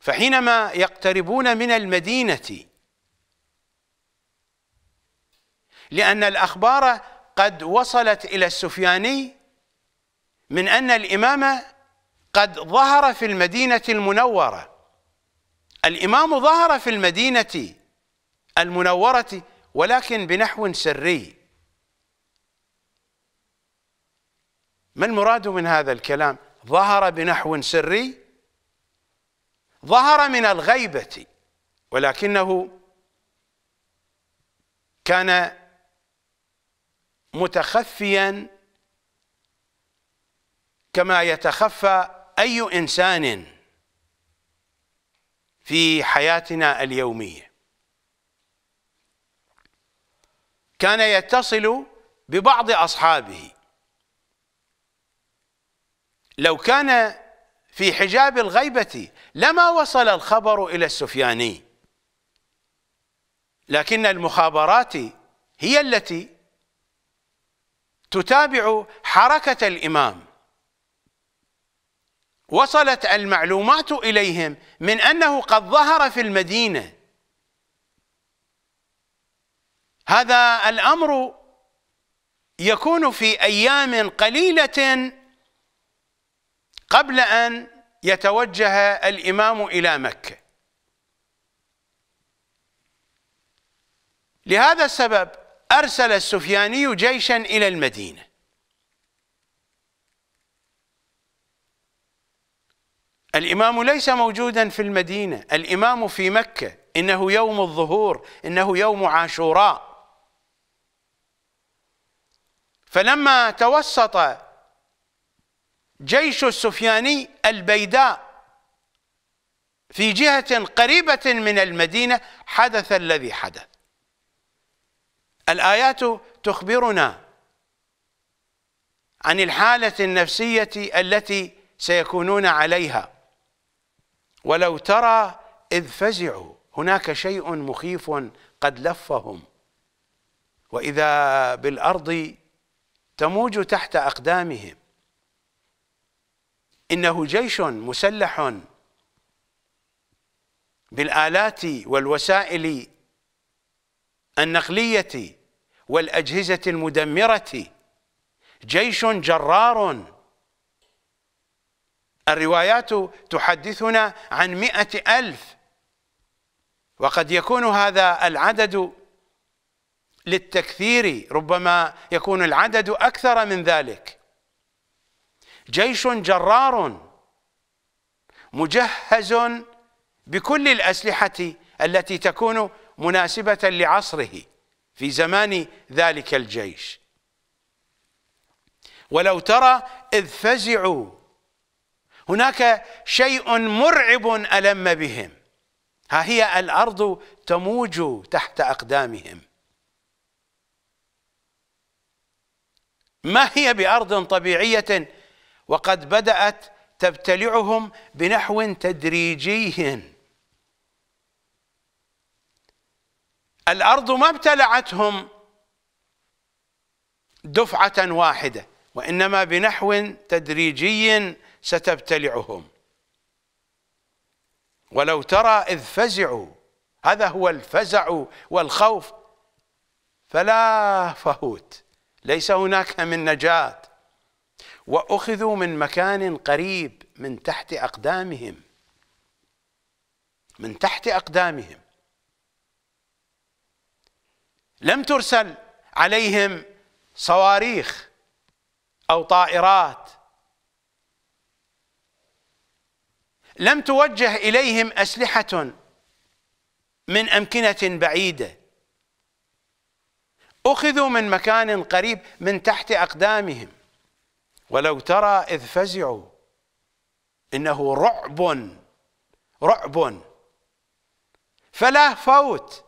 فحينما يقتربون من المدينة لأن الأخبار قد وصلت إلى السفياني من أن الإمام قد ظهر في المدينة المنورة الإمام ظهر في المدينة المنورة ولكن بنحو سري ما المراد من هذا الكلام ظهر بنحو سري ظهر من الغيبة ولكنه كان متخفيا كما يتخفى أي إنسان في حياتنا اليومية كان يتصل ببعض أصحابه لو كان في حجاب الغيبة لما وصل الخبر إلى السفياني لكن المخابرات هي التي تتابع حركة الإمام وصلت المعلومات إليهم من أنه قد ظهر في المدينة هذا الأمر يكون في أيام قليلة قبل أن يتوجه الإمام إلى مكة لهذا السبب أرسل السفياني جيشا إلى المدينة الإمام ليس موجودا في المدينة الإمام في مكة إنه يوم الظهور إنه يوم عاشوراء فلما توسط جيش السفياني البيداء في جهة قريبة من المدينة حدث الذي حدث الآيات تخبرنا عن الحالة النفسية التي سيكونون عليها ولو ترى إذ فزعوا هناك شيء مخيف قد لفهم وإذا بالأرض تموج تحت أقدامهم إنه جيش مسلح بالآلات والوسائل النقلية والأجهزة المدمرة جيش جرار الروايات تحدثنا عن مئة ألف وقد يكون هذا العدد للتكثير ربما يكون العدد أكثر من ذلك جيش جرار مجهز بكل الأسلحة التي تكون مناسبة لعصره في زمان ذلك الجيش ولو ترى إذ فزعوا هناك شيء مرعب ألم بهم ها هي الأرض تموج تحت أقدامهم ما هي بأرض طبيعية وقد بدأت تبتلعهم بنحو تدريجي الأرض ما ابتلعتهم دفعة واحدة وإنما بنحو تدريجي ستبتلعهم ولو ترى إذ فزعوا هذا هو الفزع والخوف فلا فهوت ليس هناك من نجاة وأخذوا من مكان قريب من تحت أقدامهم من تحت أقدامهم لم ترسل عليهم صواريخ او طائرات لم توجه اليهم اسلحه من امكنه بعيده اخذوا من مكان قريب من تحت اقدامهم ولو ترى اذ فزعوا انه رعب رعب فلا فوت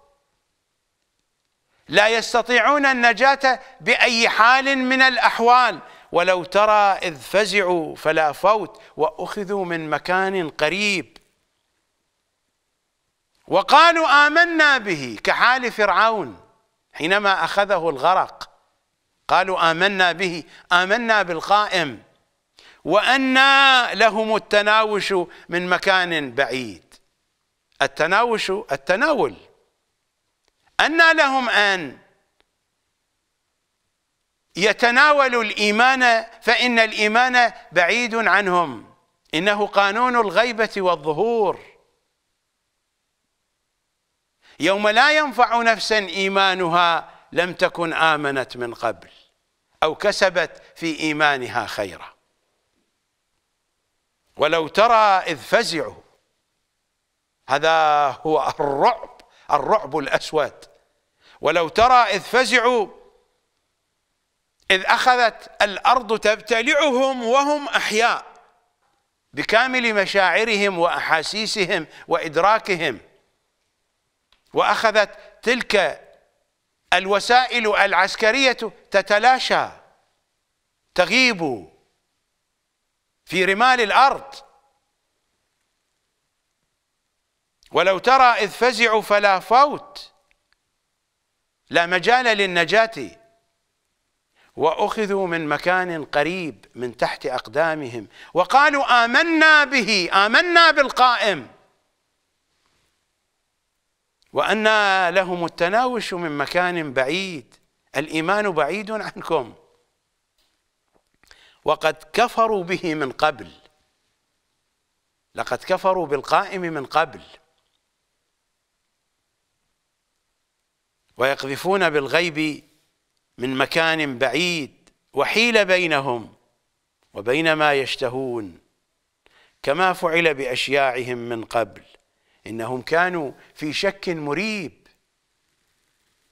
لا يستطيعون النجاة بأي حال من الأحوال ولو ترى إذ فزعوا فلا فوت وأخذوا من مكان قريب وقالوا آمنا به كحال فرعون حينما أخذه الغرق قالوا آمنا به آمنا بالقائم وأنا لهم التناوش من مكان بعيد التناوش التناول أن لهم أن يتناولوا الإيمان فإن الإيمان بعيد عنهم إنه قانون الغيبة والظهور يوم لا ينفع نفسا إيمانها لم تكن آمنت من قبل أو كسبت في إيمانها خيرا ولو ترى إذ فزعوا هذا هو الرعب الرعب الأسود ولو ترى إذ فزعوا إذ أخذت الأرض تبتلعهم وهم أحياء بكامل مشاعرهم وأحاسيسهم وإدراكهم وأخذت تلك الوسائل العسكرية تتلاشى تغيب في رمال الأرض ولو ترى إذ فزعوا فلا فوت لا مجال للنجاة وأخذوا من مكان قريب من تحت أقدامهم وقالوا آمنا به آمنا بالقائم وأنى لهم التناوش من مكان بعيد الإيمان بعيد عنكم وقد كفروا به من قبل لقد كفروا بالقائم من قبل ويقذفون بالغيب من مكان بعيد وحيل بينهم وبين ما يشتهون كما فعل باشياعهم من قبل انهم كانوا في شك مريب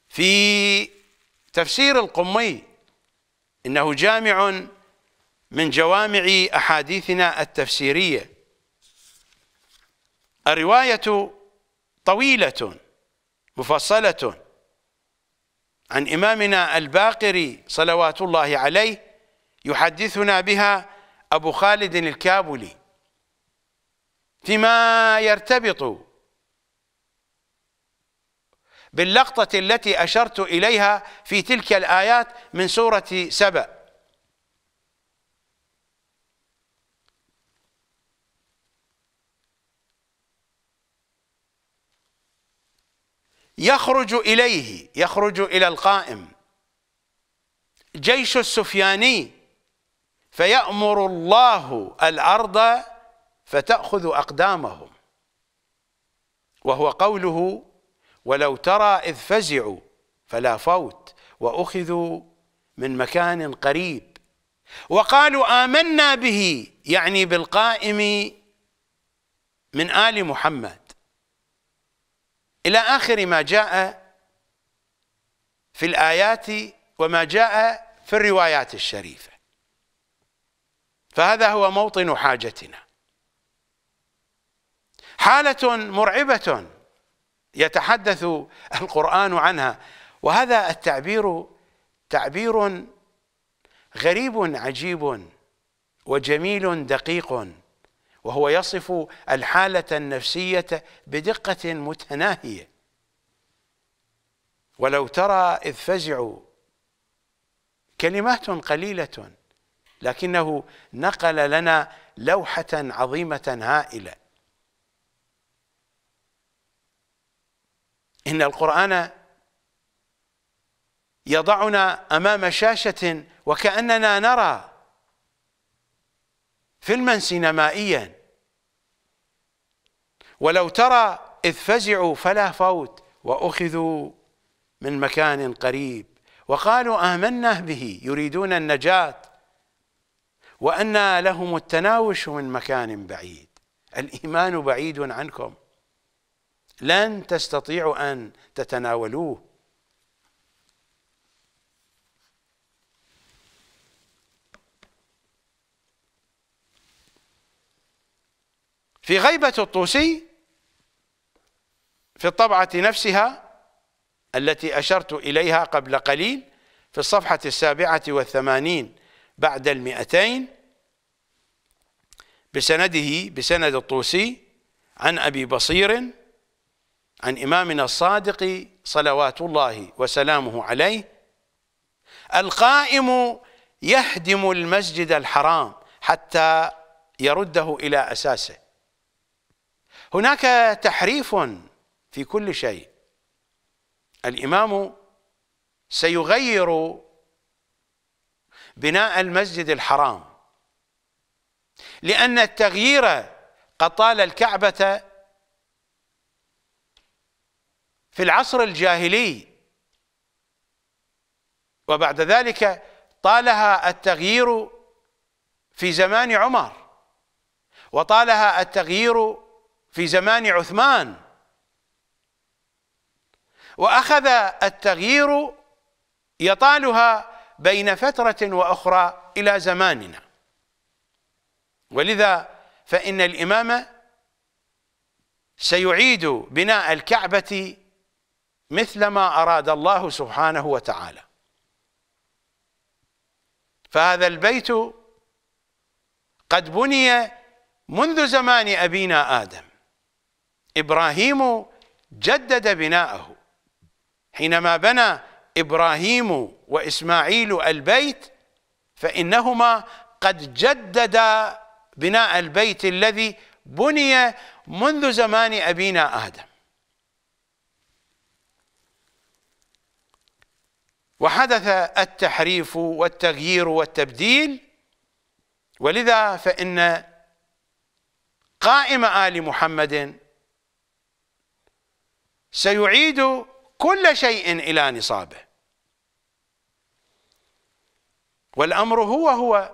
في تفسير القمي انه جامع من جوامع احاديثنا التفسيريه الروايه طويله مفصله عن إمامنا الباقري صلوات الله عليه يحدثنا بها أبو خالد الكابلي فيما يرتبط باللقطة التي أشرت إليها في تلك الآيات من سورة سبأ يخرج إليه يخرج إلى القائم جيش السفياني فيأمر الله الأرض فتأخذ أقدامهم وهو قوله ولو ترى إذ فزعوا فلا فوت وأخذوا من مكان قريب وقالوا آمنا به يعني بالقائم من آل محمد إلى آخر ما جاء في الآيات وما جاء في الروايات الشريفة فهذا هو موطن حاجتنا حالة مرعبة يتحدث القرآن عنها وهذا التعبير تعبير غريب عجيب وجميل دقيق وهو يصف الحالة النفسية بدقة متناهية ولو ترى إذ فزعوا كلمات قليلة لكنه نقل لنا لوحة عظيمة هائلة إن القرآن يضعنا أمام شاشة وكأننا نرى فيلما سينمائيا ولو ترى إذ فزعوا فلا فوت وأخذوا من مكان قريب وقالوا آمنا به يريدون النجاة وأنى لهم التناوش من مكان بعيد الإيمان بعيد عنكم لن تستطيعوا أن تتناولوه في غيبة الطوسي في الطبعة نفسها التي أشرت إليها قبل قليل في الصفحة السابعة والثمانين بعد المئتين بسنده بسند الطوسي عن أبي بصير عن إمامنا الصادق صلوات الله وسلامه عليه القائم يهدم المسجد الحرام حتى يرده إلى أساسه هناك تحريف في كل شيء الامام سيغير بناء المسجد الحرام لان التغيير قد طال الكعبه في العصر الجاهلي وبعد ذلك طالها التغيير في زمان عمر وطالها التغيير في زمان عثمان واخذ التغيير يطالها بين فتره واخرى الى زماننا ولذا فان الامام سيعيد بناء الكعبه مثلما اراد الله سبحانه وتعالى فهذا البيت قد بني منذ زمان ابينا ادم إبراهيم جدد بناءه حينما بنى إبراهيم وإسماعيل البيت فإنهما قد جددا بناء البيت الذي بني منذ زمان أبينا آدم وحدث التحريف والتغيير والتبديل ولذا فإن قائم آل محمد سيعيد كل شيء إلى نصابه والأمر هو هو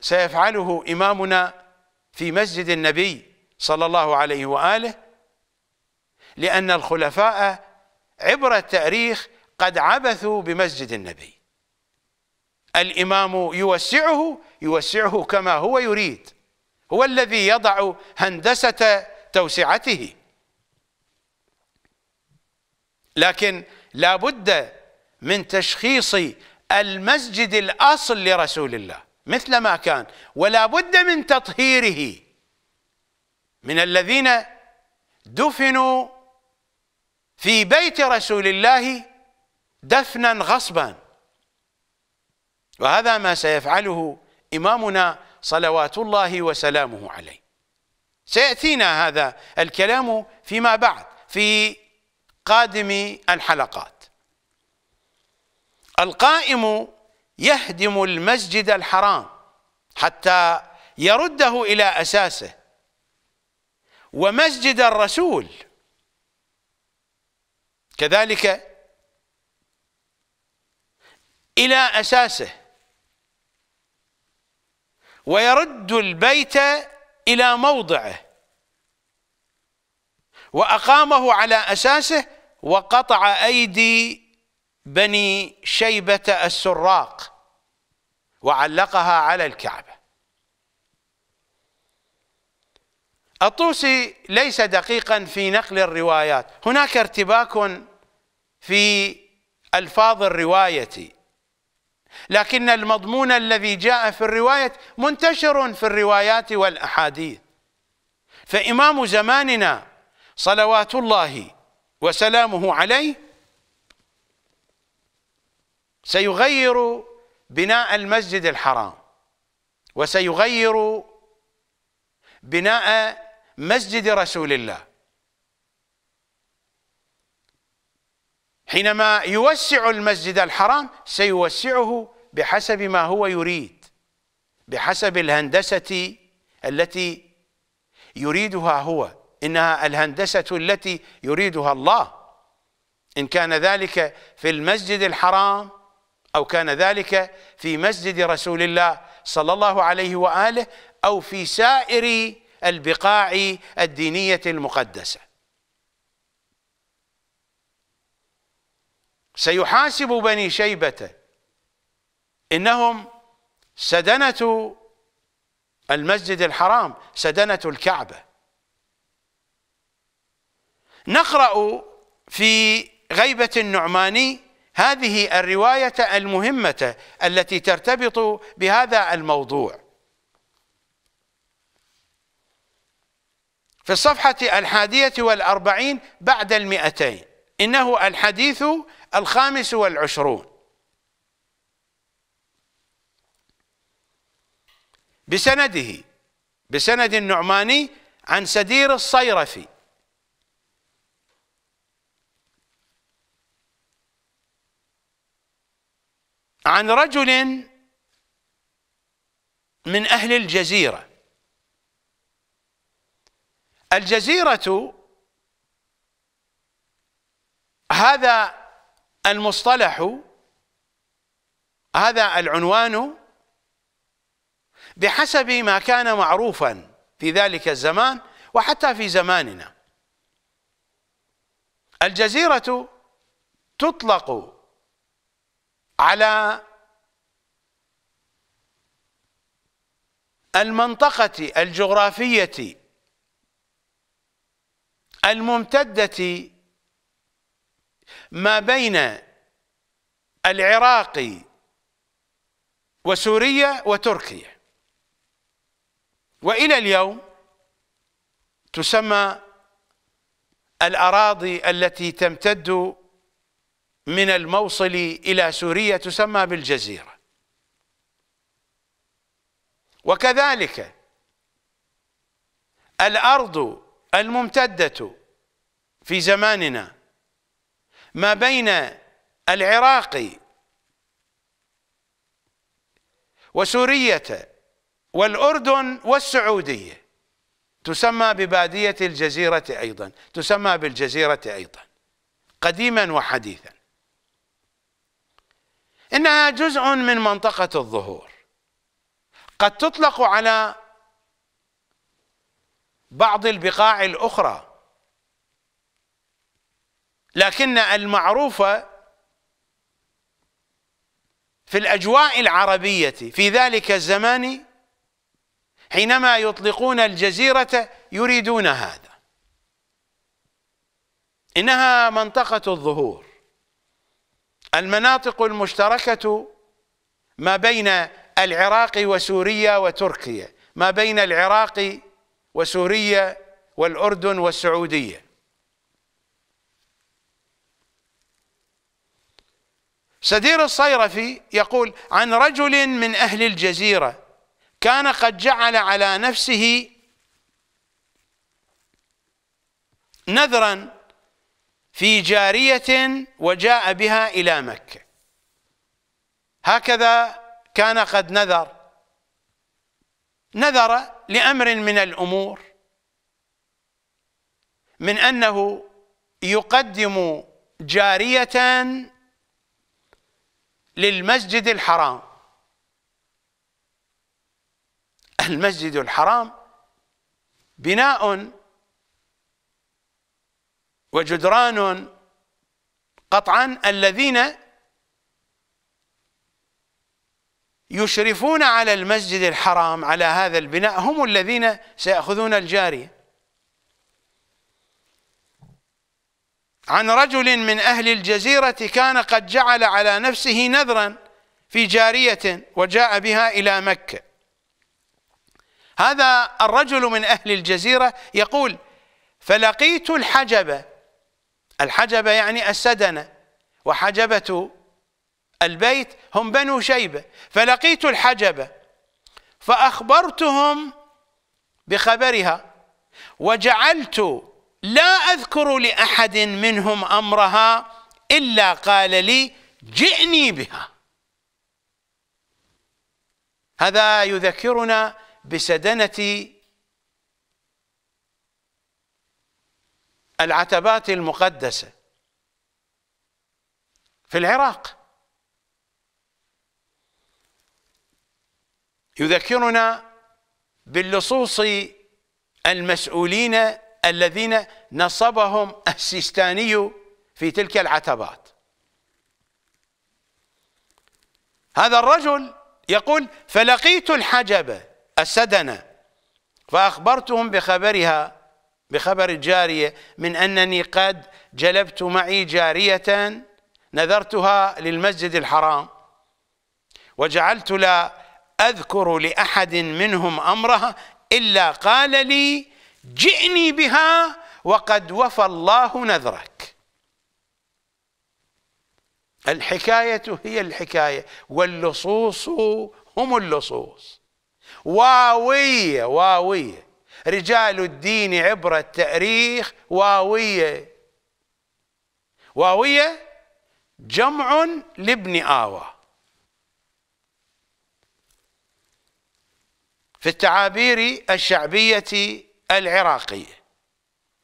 سيفعله إمامنا في مسجد النبي صلى الله عليه وآله لأن الخلفاء عبر التاريخ قد عبثوا بمسجد النبي الإمام يوسعه يوسعه كما هو يريد هو الذي يضع هندسة توسعته لكن لابد من تشخيص المسجد الأصل لرسول الله مثل ما كان ولا بد من تطهيره من الذين دفنوا في بيت رسول الله دفنا غصبا وهذا ما سيفعله إمامنا صلوات الله وسلامه عليه سيأتينا هذا الكلام فيما بعد في قادم الحلقات القائم يهدم المسجد الحرام حتى يرده إلى أساسه ومسجد الرسول كذلك إلى أساسه ويرد البيت إلى موضعه وأقامه على أساسه وقطع أيدي بني شيبة السراق وعلقها على الكعبة الطوسي ليس دقيقا في نقل الروايات هناك ارتباك في ألفاظ الرواية لكن المضمون الذي جاء في الرواية منتشر في الروايات والأحاديث فإمام زماننا صلوات الله وسلامه عليه سيغير بناء المسجد الحرام وسيغير بناء مسجد رسول الله حينما يوسع المسجد الحرام سيوسعه بحسب ما هو يريد بحسب الهندسة التي يريدها هو إنها الهندسة التي يريدها الله إن كان ذلك في المسجد الحرام أو كان ذلك في مسجد رسول الله صلى الله عليه وآله أو في سائر البقاع الدينية المقدسة سيحاسب بني شيبة إنهم سدنة المسجد الحرام سدنة الكعبة نقرأ في غيبة النعماني هذه الرواية المهمة التي ترتبط بهذا الموضوع في الصفحة الحادية والأربعين بعد المئتين إنه الحديث الخامس والعشرون بسنده بسند النعماني عن سدير الصيرفي عن رجل من أهل الجزيرة الجزيرة هذا المصطلح هذا العنوان بحسب ما كان معروفا في ذلك الزمان وحتى في زماننا الجزيرة تطلق على المنطقة الجغرافية الممتدة ما بين العراق وسوريا وتركيا وإلى اليوم تسمى الأراضي التي تمتد من الموصل إلى سوريا تسمى بالجزيرة وكذلك الأرض الممتدة في زماننا ما بين العراق وسورية والأردن والسعودية تسمى ببادية الجزيرة أيضا تسمى بالجزيرة أيضا قديما وحديثا إنها جزء من منطقة الظهور قد تطلق على بعض البقاع الأخرى لكن المعروفة في الأجواء العربية في ذلك الزمان حينما يطلقون الجزيرة يريدون هذا إنها منطقة الظهور المناطق المشتركة ما بين العراق وسوريا وتركيا ما بين العراق وسوريا والأردن والسعودية سدير الصيرفي يقول عن رجل من أهل الجزيرة كان قد جعل على نفسه نذرا في جارية وجاء بها إلى مكة هكذا كان قد نذر نذر لأمر من الأمور من أنه يقدم جارية للمسجد الحرام المسجد الحرام بناء وجدران قطعا الذين يشرفون على المسجد الحرام على هذا البناء هم الذين سيأخذون الجارية عن رجل من أهل الجزيرة كان قد جعل على نفسه نذرا في جارية وجاء بها إلى مكة هذا الرجل من أهل الجزيرة يقول فلقيت الحجبة الحجبة يعني السدنة وحجبة البيت هم بنو شيبة فلقيت الحجبة فأخبرتهم بخبرها وجعلت لا أذكر لأحد منهم أمرها إلا قال لي جئني بها هذا يذكرنا بسدنة العتبات المقدسة في العراق يذكرنا باللصوص المسؤولين الذين نصبهم السيستاني في تلك العتبات هذا الرجل يقول فلقيت الحجبة السدنة فأخبرتهم بخبرها بخبر الجارية من أنني قد جلبت معي جارية نذرتها للمسجد الحرام وجعلت لا أذكر لأحد منهم أمرها إلا قال لي جئني بها وقد وفى الله نذرك الحكاية هي الحكاية واللصوص هم اللصوص واوية واوية رجال الدين عبر التاريخ واوية واوية جمع لابن آوى في التعابير الشعبية العراقية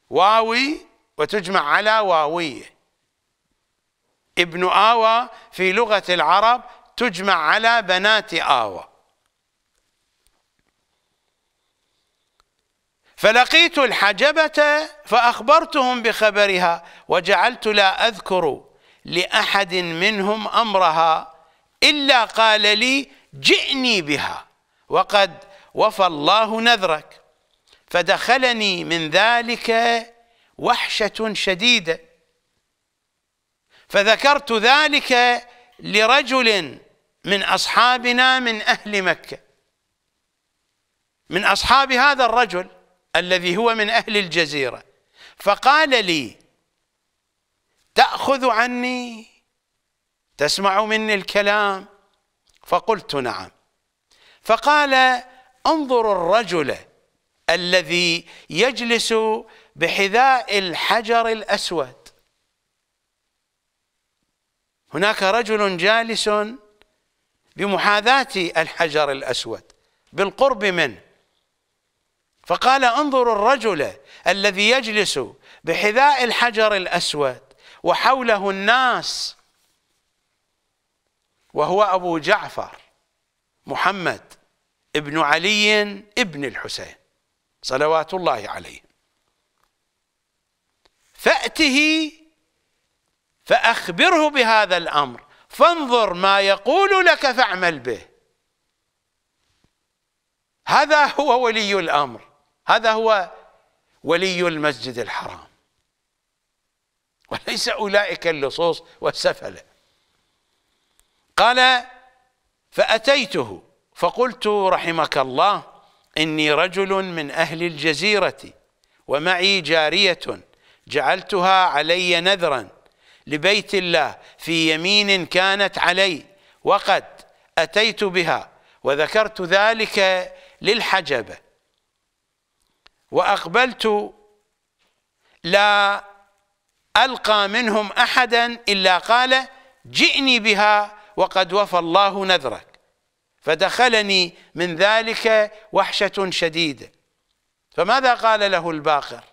واوي وتجمع على واوية ابن آوى في لغة العرب تجمع على بنات آوى فلقيت الحجبة فأخبرتهم بخبرها وجعلت لا أذكر لأحد منهم أمرها إلا قال لي جئني بها وقد وفى الله نذرك فدخلني من ذلك وحشة شديدة فذكرت ذلك لرجل من أصحابنا من أهل مكة من أصحاب هذا الرجل الذي هو من أهل الجزيرة فقال لي تأخذ عني تسمع مني الكلام فقلت نعم فقال انظر الرجل الذي يجلس بحذاء الحجر الأسود هناك رجل جالس بمحاذاة الحجر الأسود بالقرب منه فقال انظروا الرجل الذي يجلس بحذاء الحجر الأسود وحوله الناس وهو أبو جعفر محمد ابن علي ابن الحسين صلوات الله عليه فأته فأخبره بهذا الأمر فانظر ما يقول لك فاعمل به هذا هو ولي الأمر هذا هو ولي المسجد الحرام وليس أولئك اللصوص والسفلة قال فأتيته فقلت رحمك الله إني رجل من أهل الجزيرة ومعي جارية جعلتها علي نذرا لبيت الله في يمين كانت علي وقد أتيت بها وذكرت ذلك للحجبة وأقبلت لا ألقى منهم أحدا إلا قال جئني بها وقد وفى الله نذرك فدخلني من ذلك وحشة شديدة فماذا قال له الباقر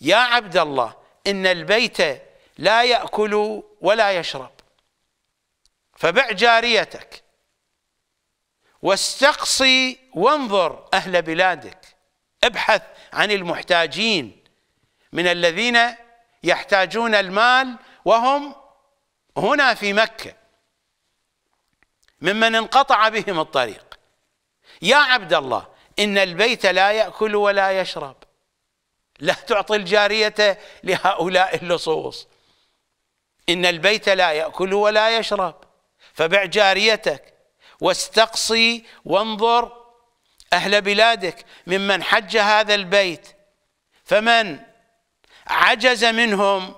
يا عبد الله إن البيت لا يأكل ولا يشرب فبع جاريتك واستقصي وانظر أهل بلادك ابحث عن المحتاجين من الذين يحتاجون المال وهم هنا في مكة ممن انقطع بهم الطريق يا عبد الله إن البيت لا يأكل ولا يشرب لا تعطي الجارية لهؤلاء اللصوص إن البيت لا يأكل ولا يشرب فبع جاريتك واستقصي وانظر أهل بلادك ممن حج هذا البيت فمن عجز منهم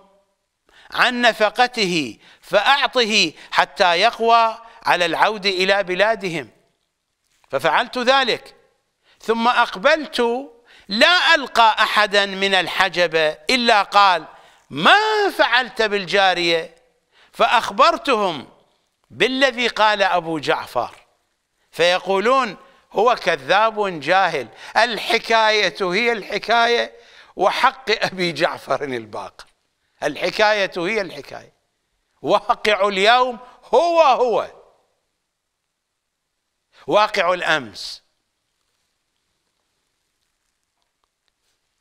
عن نفقته فأعطه حتى يقوى على العود إلى بلادهم ففعلت ذلك ثم أقبلت لا ألقى أحدا من الحجبة إلا قال ما فعلت بالجارية فأخبرتهم بالذي قال أبو جعفر فيقولون هو كذاب جاهل الحكاية هي الحكاية وحق أبي جعفر الباقر الحكاية هي الحكاية واقع اليوم هو هو واقع الأمس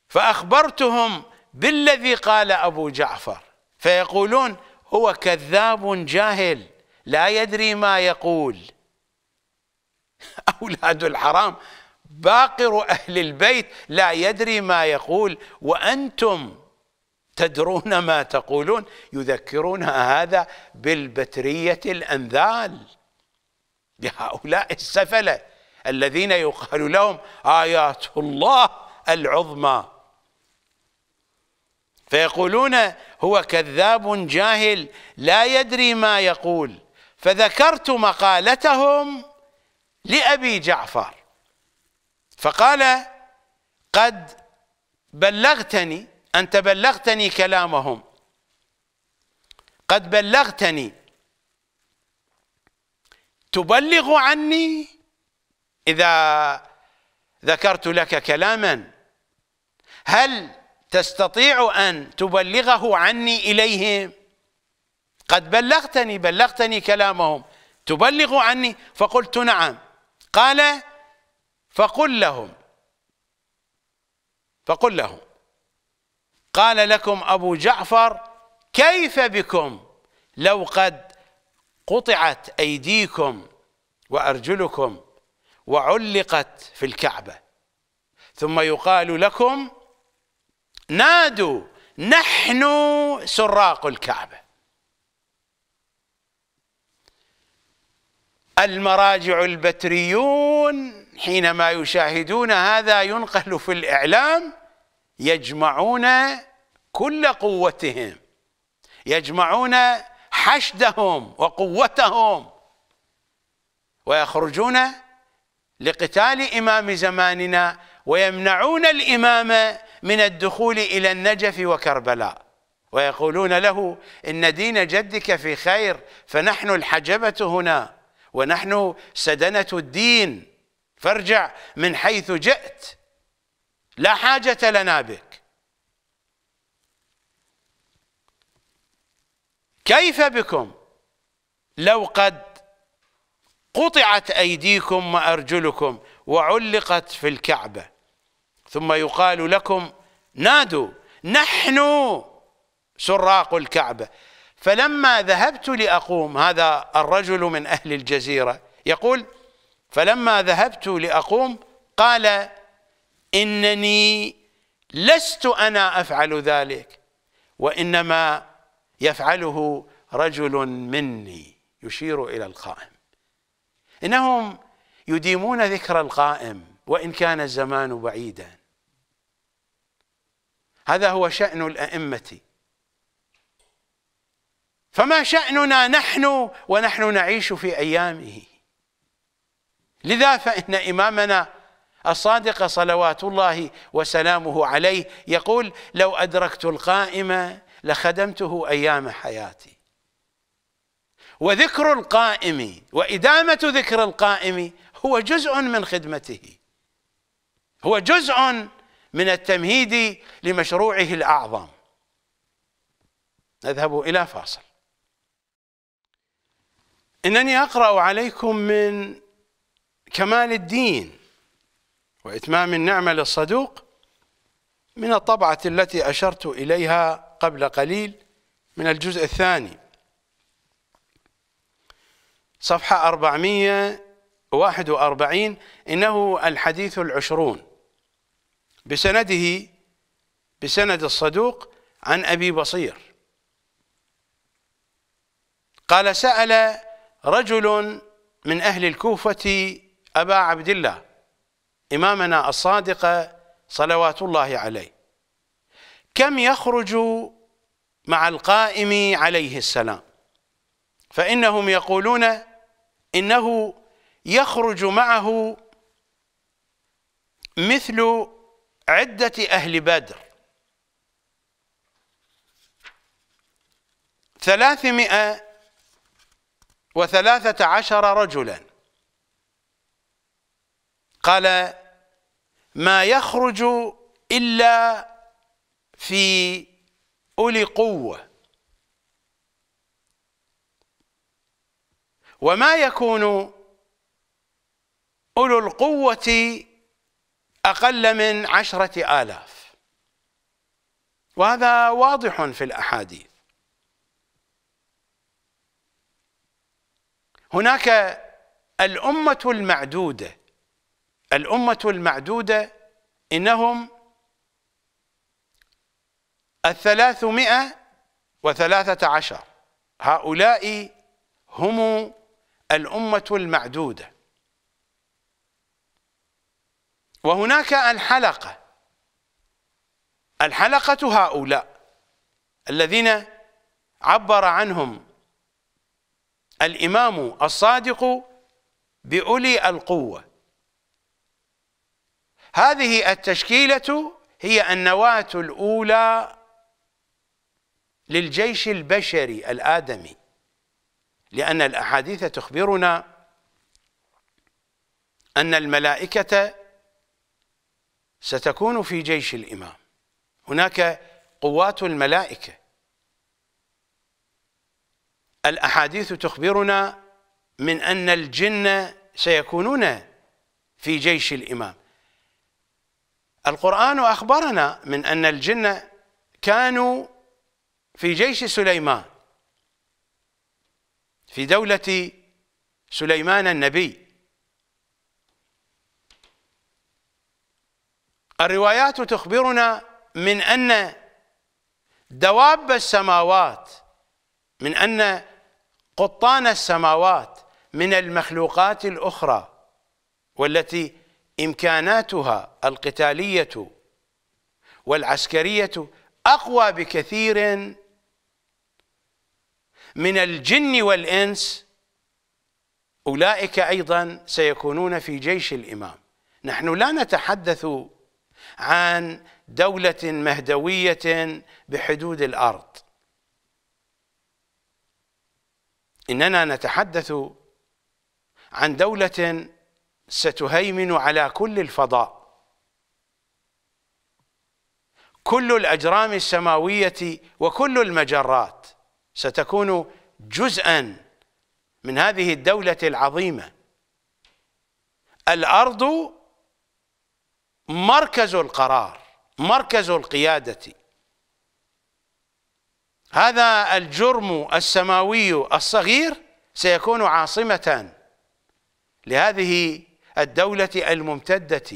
فأخبرتهم بالذي قال أبو جعفر فيقولون هو كذاب جاهل لا يدري ما يقول أولاد الحرام باقر أهل البيت لا يدري ما يقول وأنتم تدرون ما تقولون يذكرون هذا بالبترية الأنذال بهؤلاء السفلة الذين يقال لهم آيات الله العظمى فيقولون هو كذاب جاهل لا يدري ما يقول فذكرت مقالتهم لأبي جعفر فقال قد بلغتني أنت بلغتني كلامهم قد بلغتني تبلغ عني إذا ذكرت لك كلاما هل تستطيع أن تبلغه عني إليهم قد بلغتني بلغتني كلامهم تبلغ عني فقلت نعم قال فقل لهم فقل لهم قال لكم أبو جعفر كيف بكم لو قد قطعت أيديكم وأرجلكم وعلقت في الكعبة ثم يقال لكم نادوا نحن سراق الكعبة المراجع البتريون حينما يشاهدون هذا ينقل في الإعلام يجمعون كل قوتهم يجمعون حشدهم وقوتهم ويخرجون لقتال إمام زماننا ويمنعون الإمام من الدخول إلى النجف وكربلاء ويقولون له إن دين جدك في خير فنحن الحجبة هنا ونحن سدنة الدين فارجع من حيث جئت لا حاجة لنا بك كيف بكم لو قد قطعت أيديكم وأرجلكم وعلقت في الكعبة ثم يقال لكم نادوا نحن سراق الكعبة فلما ذهبت لأقوم هذا الرجل من أهل الجزيرة يقول فلما ذهبت لأقوم قال إنني لست أنا أفعل ذلك وإنما يفعله رجل مني يشير إلى القائم إنهم يديمون ذكر القائم وإن كان الزمان بعيدا هذا هو شأن الأئمة فما شأننا نحن ونحن نعيش في أيامه لذا فإن إمامنا الصادق صلوات الله وسلامه عليه يقول لو أدركت القائمة لخدمته أيام حياتي وذكر القائم وإدامة ذكر القائم هو جزء من خدمته هو جزء من التمهيد لمشروعه الأعظم نذهب إلى فاصل انني اقرا عليكم من كمال الدين واتمام النعمه للصدوق من الطبعه التي اشرت اليها قبل قليل من الجزء الثاني صفحه 441 انه الحديث العشرون بسنده بسند الصدوق عن ابي بصير قال سال رجل من أهل الكوفة أبا عبد الله إمامنا الصادق صلوات الله عليه كم يخرج مع القائم عليه السلام فإنهم يقولون إنه يخرج معه مثل عدة أهل بدر ثلاثمائة وثلاثة عشر رجلا قال ما يخرج إلا في أولي قوة وما يكون أولو القوة أقل من عشرة آلاف وهذا واضح في الأحاديث هناك الأمة المعدودة الأمة المعدودة إنهم الثلاثمائة وثلاثة عشر هؤلاء هم الأمة المعدودة وهناك الحلقة الحلقة هؤلاء الذين عبر عنهم الإمام الصادق بأولي القوة هذه التشكيلة هي النواة الأولى للجيش البشري الآدمي لأن الأحاديث تخبرنا أن الملائكة ستكون في جيش الإمام هناك قوات الملائكة الأحاديث تخبرنا من أن الجن سيكونون في جيش الإمام القرآن أخبرنا من أن الجن كانوا في جيش سليمان في دولة سليمان النبي الروايات تخبرنا من أن دواب السماوات من أن قطان السماوات من المخلوقات الأخرى والتي إمكاناتها القتالية والعسكرية أقوى بكثير من الجن والإنس أولئك أيضا سيكونون في جيش الإمام نحن لا نتحدث عن دولة مهدوية بحدود الأرض إننا نتحدث عن دولة ستهيمن على كل الفضاء كل الأجرام السماوية وكل المجرات ستكون جزءا من هذه الدولة العظيمة الأرض مركز القرار مركز القيادة هذا الجرم السماوي الصغير سيكون عاصمة لهذه الدولة الممتدة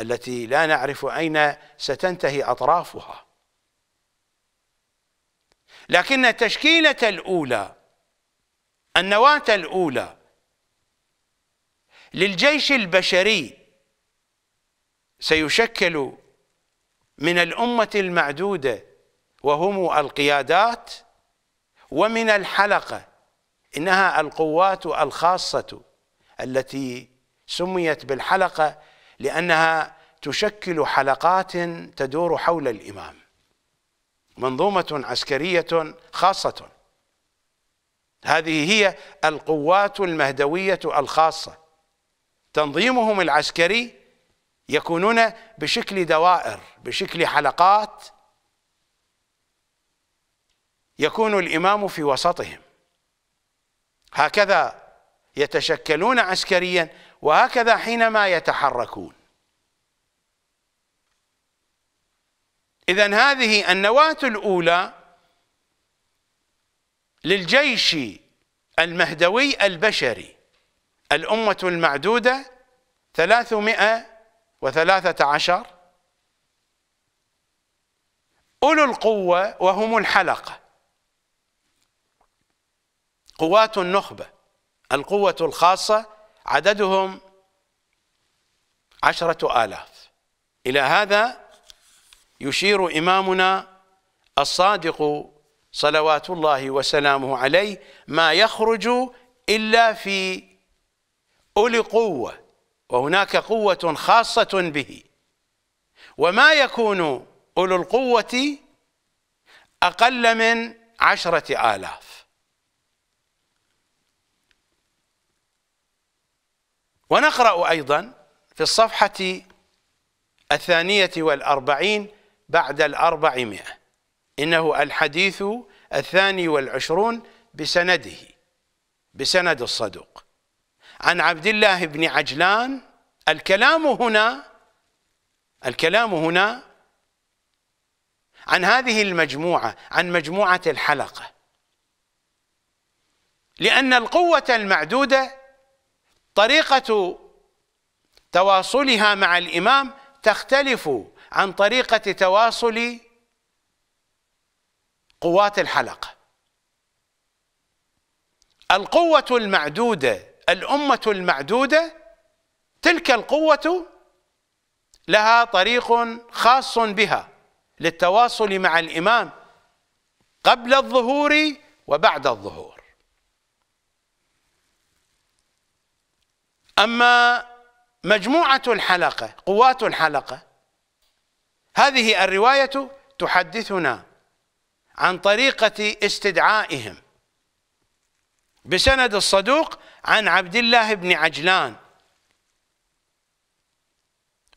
التي لا نعرف أين ستنتهي أطرافها لكن التشكيلة الأولى النواة الأولى للجيش البشري سيشكل من الأمة المعدودة وهم القيادات ومن الحلقة إنها القوات الخاصة التي سميت بالحلقة لأنها تشكل حلقات تدور حول الإمام منظومة عسكرية خاصة هذه هي القوات المهدوية الخاصة تنظيمهم العسكري يكونون بشكل دوائر بشكل حلقات يكون الإمام في وسطهم هكذا يتشكلون عسكريا وهكذا حينما يتحركون إذا هذه النواة الأولى للجيش المهدوي البشري الأمة المعدودة ثلاثمائة وثلاثة عشر أولو القوة وهم الحلقة قوات النخبة القوة الخاصة عددهم عشرة آلاف إلى هذا يشير إمامنا الصادق صلوات الله وسلامه عليه ما يخرج إلا في أولي قوة وهناك قوة خاصة به وما يكون أولو القوة أقل من عشرة آلاف ونقرأ أيضا في الصفحة الثانية والأربعين بعد الأربعمائة إنه الحديث الثاني والعشرون بسنده بسند الصدوق عن عبد الله بن عجلان الكلام هنا الكلام هنا عن هذه المجموعة عن مجموعة الحلقة لأن القوة المعدودة طريقة تواصلها مع الإمام تختلف عن طريقة تواصل قوات الحلقة القوة المعدودة الأمة المعدودة تلك القوة لها طريق خاص بها للتواصل مع الإمام قبل الظهور وبعد الظهور أما مجموعة الحلقة قوات الحلقة هذه الرواية تحدثنا عن طريقة استدعائهم بسند الصدوق عن عبد الله بن عجلان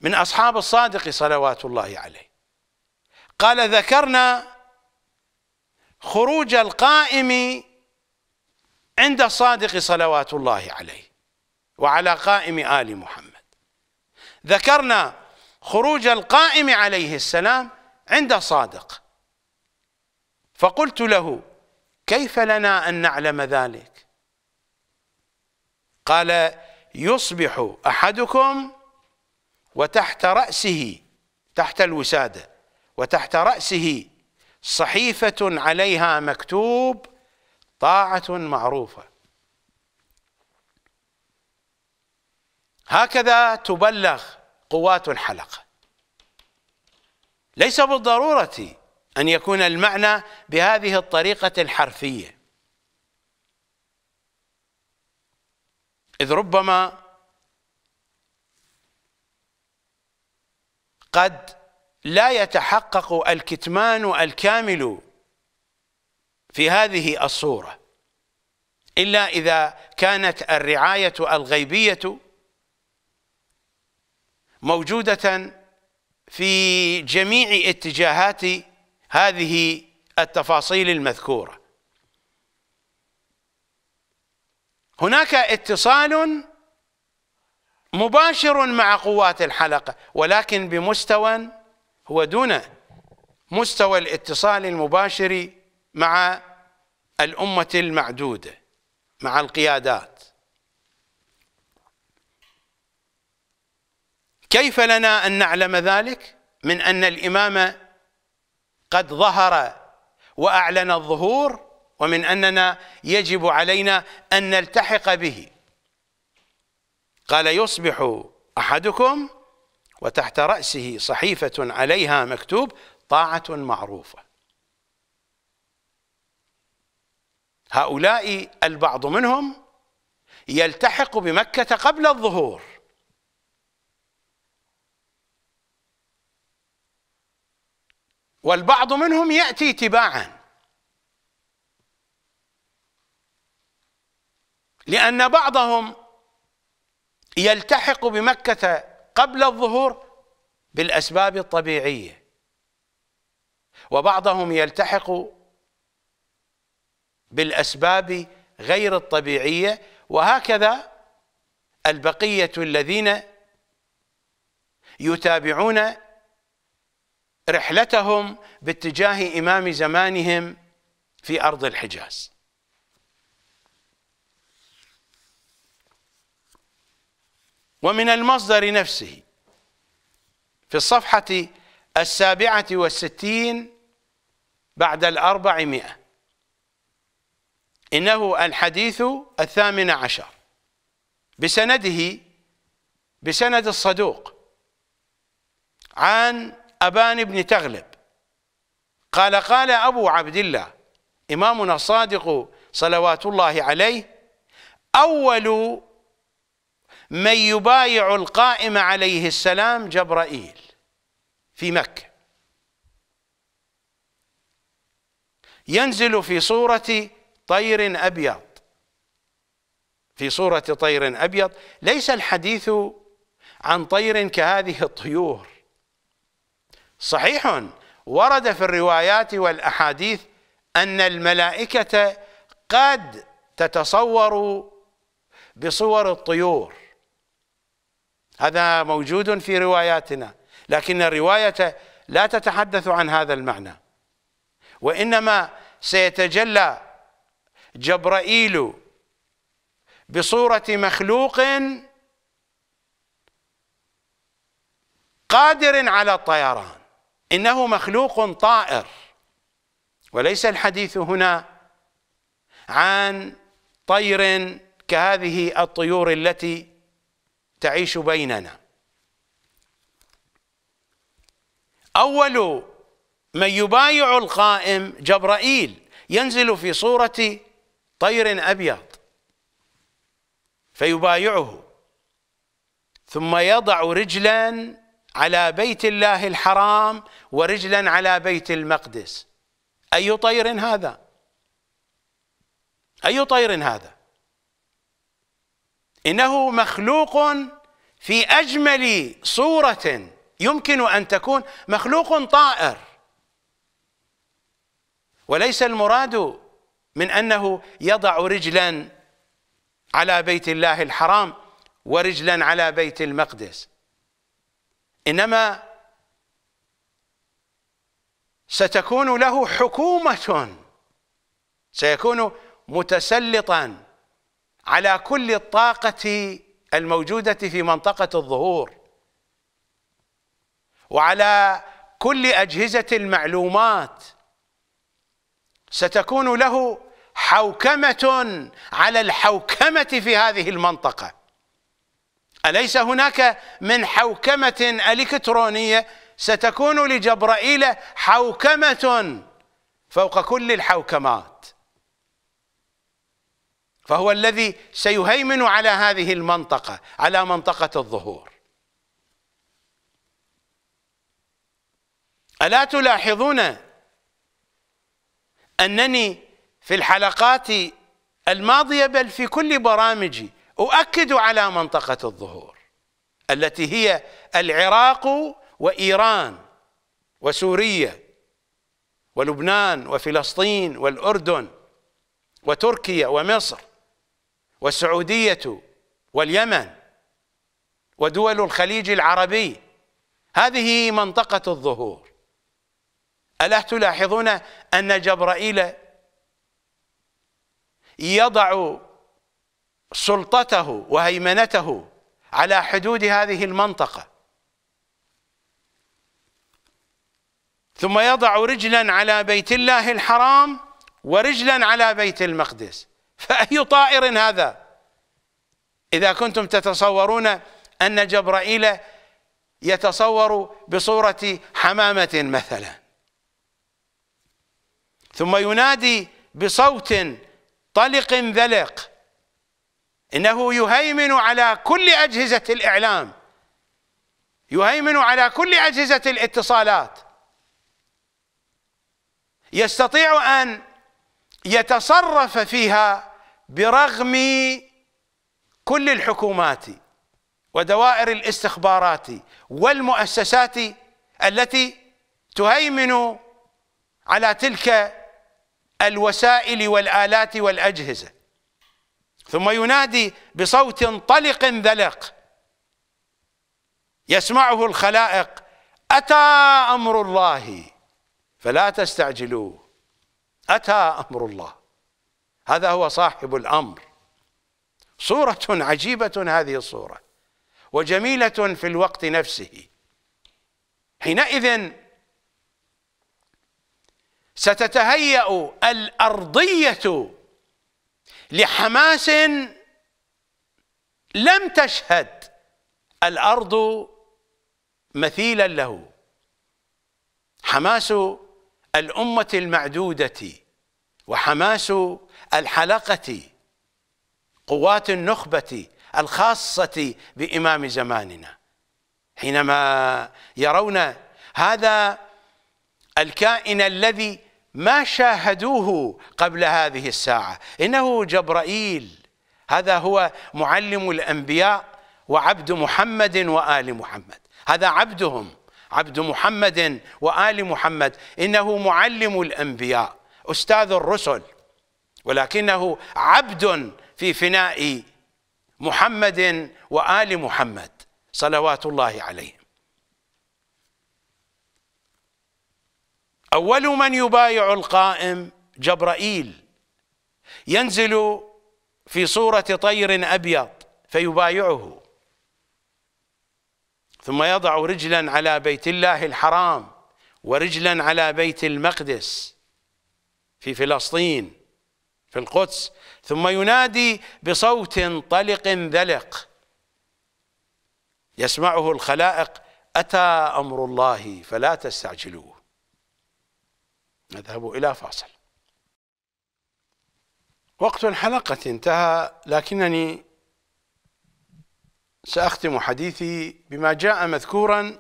من أصحاب الصادق صلوات الله عليه قال ذكرنا خروج القائم عند الصادق صلوات الله عليه وعلى قائم آل محمد ذكرنا خروج القائم عليه السلام عند صادق فقلت له كيف لنا أن نعلم ذلك قال يصبح أحدكم وتحت رأسه تحت الوسادة وتحت رأسه صحيفة عليها مكتوب طاعة معروفة هكذا تبلغ قوات الحلقة ليس بالضرورة أن يكون المعنى بهذه الطريقة الحرفية إذ ربما قد لا يتحقق الكتمان الكامل في هذه الصورة إلا إذا كانت الرعاية الغيبية موجودة في جميع اتجاهات هذه التفاصيل المذكورة هناك اتصال مباشر مع قوات الحلقة ولكن بمستوى هو دون مستوى الاتصال المباشر مع الأمة المعدودة مع القيادات كيف لنا أن نعلم ذلك من أن الإمام قد ظهر وأعلن الظهور ومن أننا يجب علينا أن نلتحق به قال يصبح أحدكم وتحت رأسه صحيفة عليها مكتوب طاعة معروفة هؤلاء البعض منهم يلتحق بمكة قبل الظهور والبعض منهم ياتي تباعا لان بعضهم يلتحق بمكه قبل الظهور بالاسباب الطبيعيه وبعضهم يلتحق بالاسباب غير الطبيعيه وهكذا البقيه الذين يتابعون رحلتهم باتجاه إمام زمانهم في أرض الحجاز ومن المصدر نفسه في الصفحة السابعة والستين بعد الأربعمائة إنه الحديث الثامن عشر بسنده بسند الصدوق عن أبان بن تغلب قال قال أبو عبد الله إمامنا الصادق صلوات الله عليه أول من يبايع القائم عليه السلام جبرائيل في مكة ينزل في صورة طير أبيض في صورة طير أبيض ليس الحديث عن طير كهذه الطيور صحيح ورد في الروايات والأحاديث أن الملائكة قد تتصور بصور الطيور هذا موجود في رواياتنا لكن الرواية لا تتحدث عن هذا المعنى وإنما سيتجلى جبرائيل بصورة مخلوق قادر على الطيران إنه مخلوق طائر وليس الحديث هنا عن طير كهذه الطيور التي تعيش بيننا أول من يبايع القائم جبرائيل ينزل في صورة طير أبيض فيبايعه ثم يضع رجلا على بيت الله الحرام ورجلا على بيت المقدس أي طير هذا أي طير هذا إنه مخلوق في أجمل صورة يمكن أن تكون مخلوق طائر وليس المراد من أنه يضع رجلا على بيت الله الحرام ورجلا على بيت المقدس إنما ستكون له حكومة سيكون متسلطا على كل الطاقة الموجودة في منطقة الظهور وعلى كل أجهزة المعلومات ستكون له حوكمة على الحوكمة في هذه المنطقة أليس هناك من حوكمة إلكترونية ستكون لجبرائيل حوكمة فوق كل الحوكمات فهو الذي سيهيمن على هذه المنطقة على منطقة الظهور ألا تلاحظون أنني في الحلقات الماضية بل في كل برامجي أؤكد على منطقة الظهور التي هي العراق وإيران وسوريا ولبنان وفلسطين والأردن وتركيا ومصر والسعودية واليمن ودول الخليج العربي هذه منطقة الظهور ألا تلاحظون أن جبرائيل يضع سلطته وهيمنته على حدود هذه المنطقة ثم يضع رجلا على بيت الله الحرام ورجلا على بيت المقدس فأي طائر هذا إذا كنتم تتصورون أن جبرائيل يتصور بصورة حمامة مثلا ثم ينادي بصوت طلق ذلق انه يهيمن على كل اجهزه الاعلام يهيمن على كل اجهزه الاتصالات يستطيع ان يتصرف فيها برغم كل الحكومات ودوائر الاستخبارات والمؤسسات التي تهيمن على تلك الوسائل والالات والاجهزه ثم ينادي بصوت طلق ذلق يسمعه الخلائق أتى أمر الله فلا تستعجلوه أتى أمر الله هذا هو صاحب الأمر صورة عجيبة هذه الصورة وجميلة في الوقت نفسه حينئذ ستتهيأ الأرضية لحماس لم تشهد الارض مثيلا له حماس الامه المعدوده وحماس الحلقه قوات النخبه الخاصه بامام زماننا حينما يرون هذا الكائن الذي ما شاهدوه قبل هذه الساعة إنه جبرائيل هذا هو معلم الأنبياء وعبد محمد وآل محمد هذا عبدهم عبد محمد وآل محمد إنه معلم الأنبياء أستاذ الرسل ولكنه عبد في فناء محمد وآل محمد صلوات الله عليه أول من يبايع القائم جبرائيل ينزل في صورة طير أبيض فيبايعه ثم يضع رجلا على بيت الله الحرام ورجلا على بيت المقدس في فلسطين في القدس ثم ينادي بصوت طلق ذلق يسمعه الخلائق أتى أمر الله فلا تستعجلوه نذهب إلى فاصل وقت الحلقة انتهى لكنني سأختم حديثي بما جاء مذكورا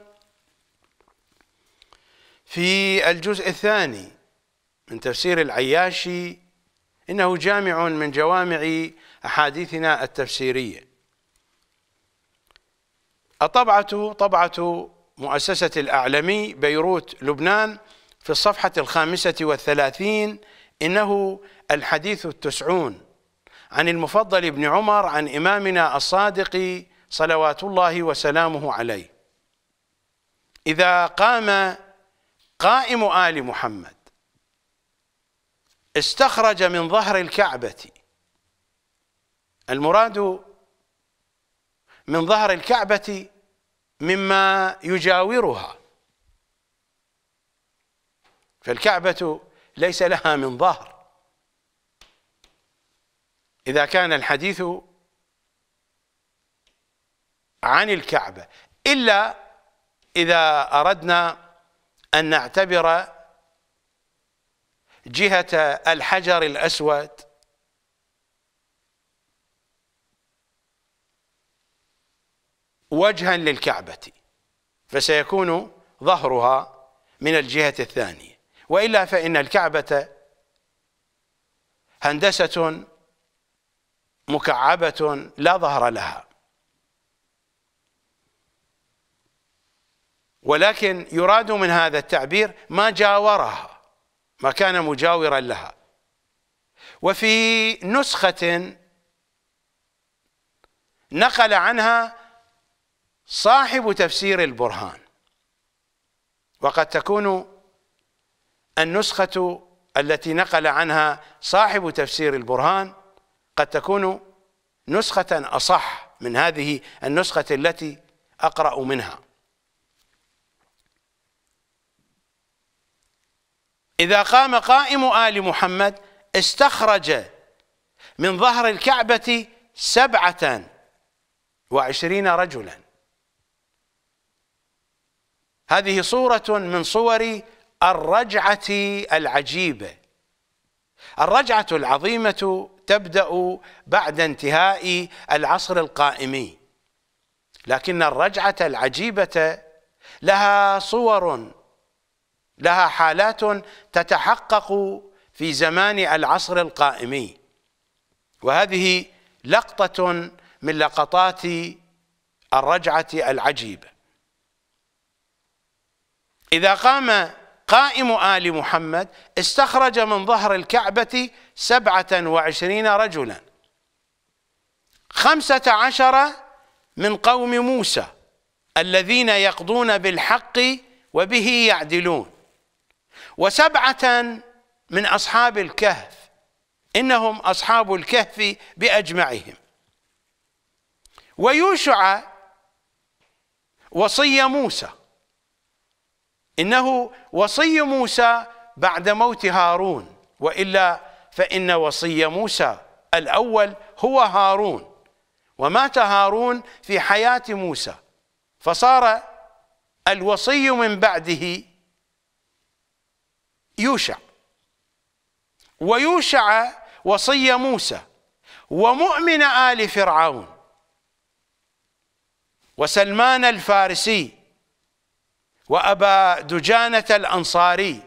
في الجزء الثاني من تفسير العياشي إنه جامع من جوامع أحاديثنا التفسيرية الطبعة طبعة مؤسسة الأعلمي بيروت لبنان في الصفحة الخامسة والثلاثين إنه الحديث التسعون عن المفضل بن عمر عن إمامنا الصادق صلوات الله وسلامه عليه إذا قام قائم آل محمد استخرج من ظهر الكعبة المراد من ظهر الكعبة مما يجاورها فالكعبة ليس لها من ظهر إذا كان الحديث عن الكعبة إلا إذا أردنا أن نعتبر جهة الحجر الأسود وجها للكعبة فسيكون ظهرها من الجهة الثانية وإلا فإن الكعبة هندسة مكعبة لا ظهر لها ولكن يراد من هذا التعبير ما جاورها ما كان مجاورا لها وفي نسخة نقل عنها صاحب تفسير البرهان وقد تكون النسخة التي نقل عنها صاحب تفسير البرهان قد تكون نسخة أصح من هذه النسخة التي أقرأ منها إذا قام قائم آل محمد استخرج من ظهر الكعبة سبعة وعشرين رجلا هذه صورة من صور الرجعة العجيبة الرجعة العظيمة تبدأ بعد انتهاء العصر القائمي لكن الرجعة العجيبة لها صور لها حالات تتحقق في زمان العصر القائمي وهذه لقطة من لقطات الرجعة العجيبة إذا قام قائم آل محمد استخرج من ظهر الكعبة سبعة وعشرين رجلا خمسة عشر من قوم موسى الذين يقضون بالحق وبه يعدلون وسبعة من أصحاب الكهف إنهم أصحاب الكهف بأجمعهم ويوشع وصي موسى إنه وصي موسى بعد موت هارون وإلا فإن وصي موسى الأول هو هارون ومات هارون في حياة موسى فصار الوصي من بعده يوشع ويوشع وصي موسى ومؤمن آل فرعون وسلمان الفارسي وأبا دجانة الأنصاري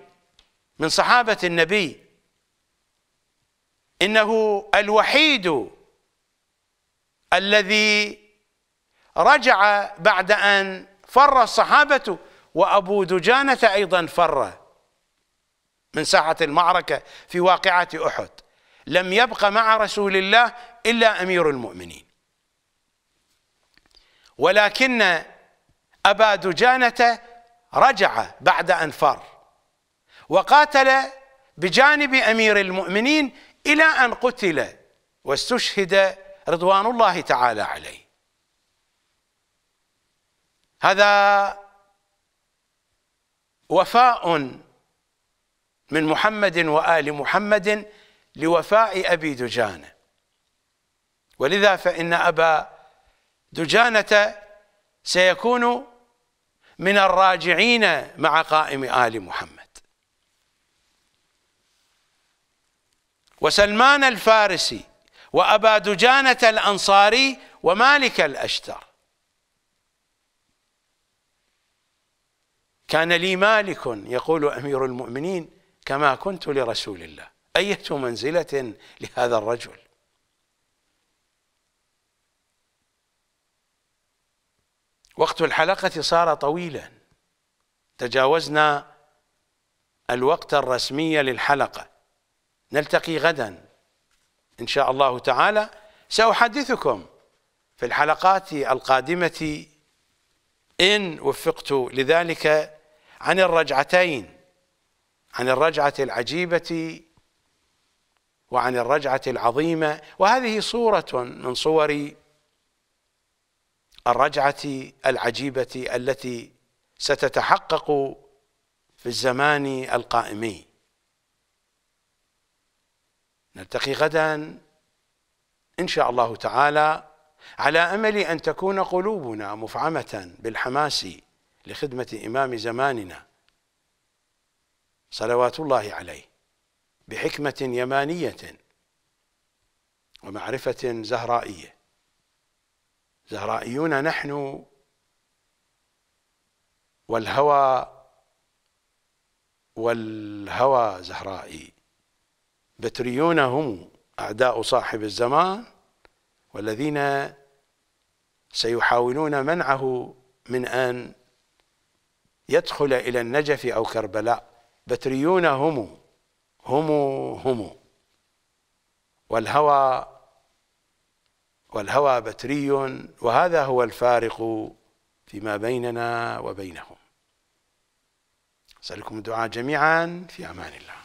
من صحابة النبي إنه الوحيد الذي رجع بعد أن فر الصحابة وأبو دجانة أيضا فر من ساحة المعركة في واقعة أحد لم يبق مع رسول الله إلا أمير المؤمنين ولكن أبا دجانة رجع بعد أن فر وقاتل بجانب أمير المؤمنين إلى أن قتل واستشهد رضوان الله تعالى عليه هذا وفاء من محمد وآل محمد لوفاء أبي دجانة ولذا فإن أبا دجانة سيكون من الراجعين مع قائم آل محمد وسلمان الفارسي وأبا دجانة الأنصاري ومالك الأشتر كان لي مالك يقول أمير المؤمنين كما كنت لرسول الله أية منزلة لهذا الرجل وقت الحلقة صار طويلا تجاوزنا الوقت الرسمي للحلقة نلتقي غدا إن شاء الله تعالى سأحدثكم في الحلقات القادمة إن وفقت لذلك عن الرجعتين عن الرجعة العجيبة وعن الرجعة العظيمة وهذه صورة من صور الرجعه العجيبه التي ستتحقق في الزمان القائم نلتقي غدا ان شاء الله تعالى على امل ان تكون قلوبنا مفعمه بالحماس لخدمه امام زماننا صلوات الله عليه بحكمه يمانيه ومعرفه زهرائيه زهرائيون نحن والهوى والهوى زهرائي بتريون هم أعداء صاحب الزمان والذين سيحاولون منعه من أن يدخل إلى النجف أو كربلاء بتريون هم هم هم والهوى والهوى بتري وهذا هو الفارق فيما بيننا وبينهم أسألكم الدعاء جميعا في أمان الله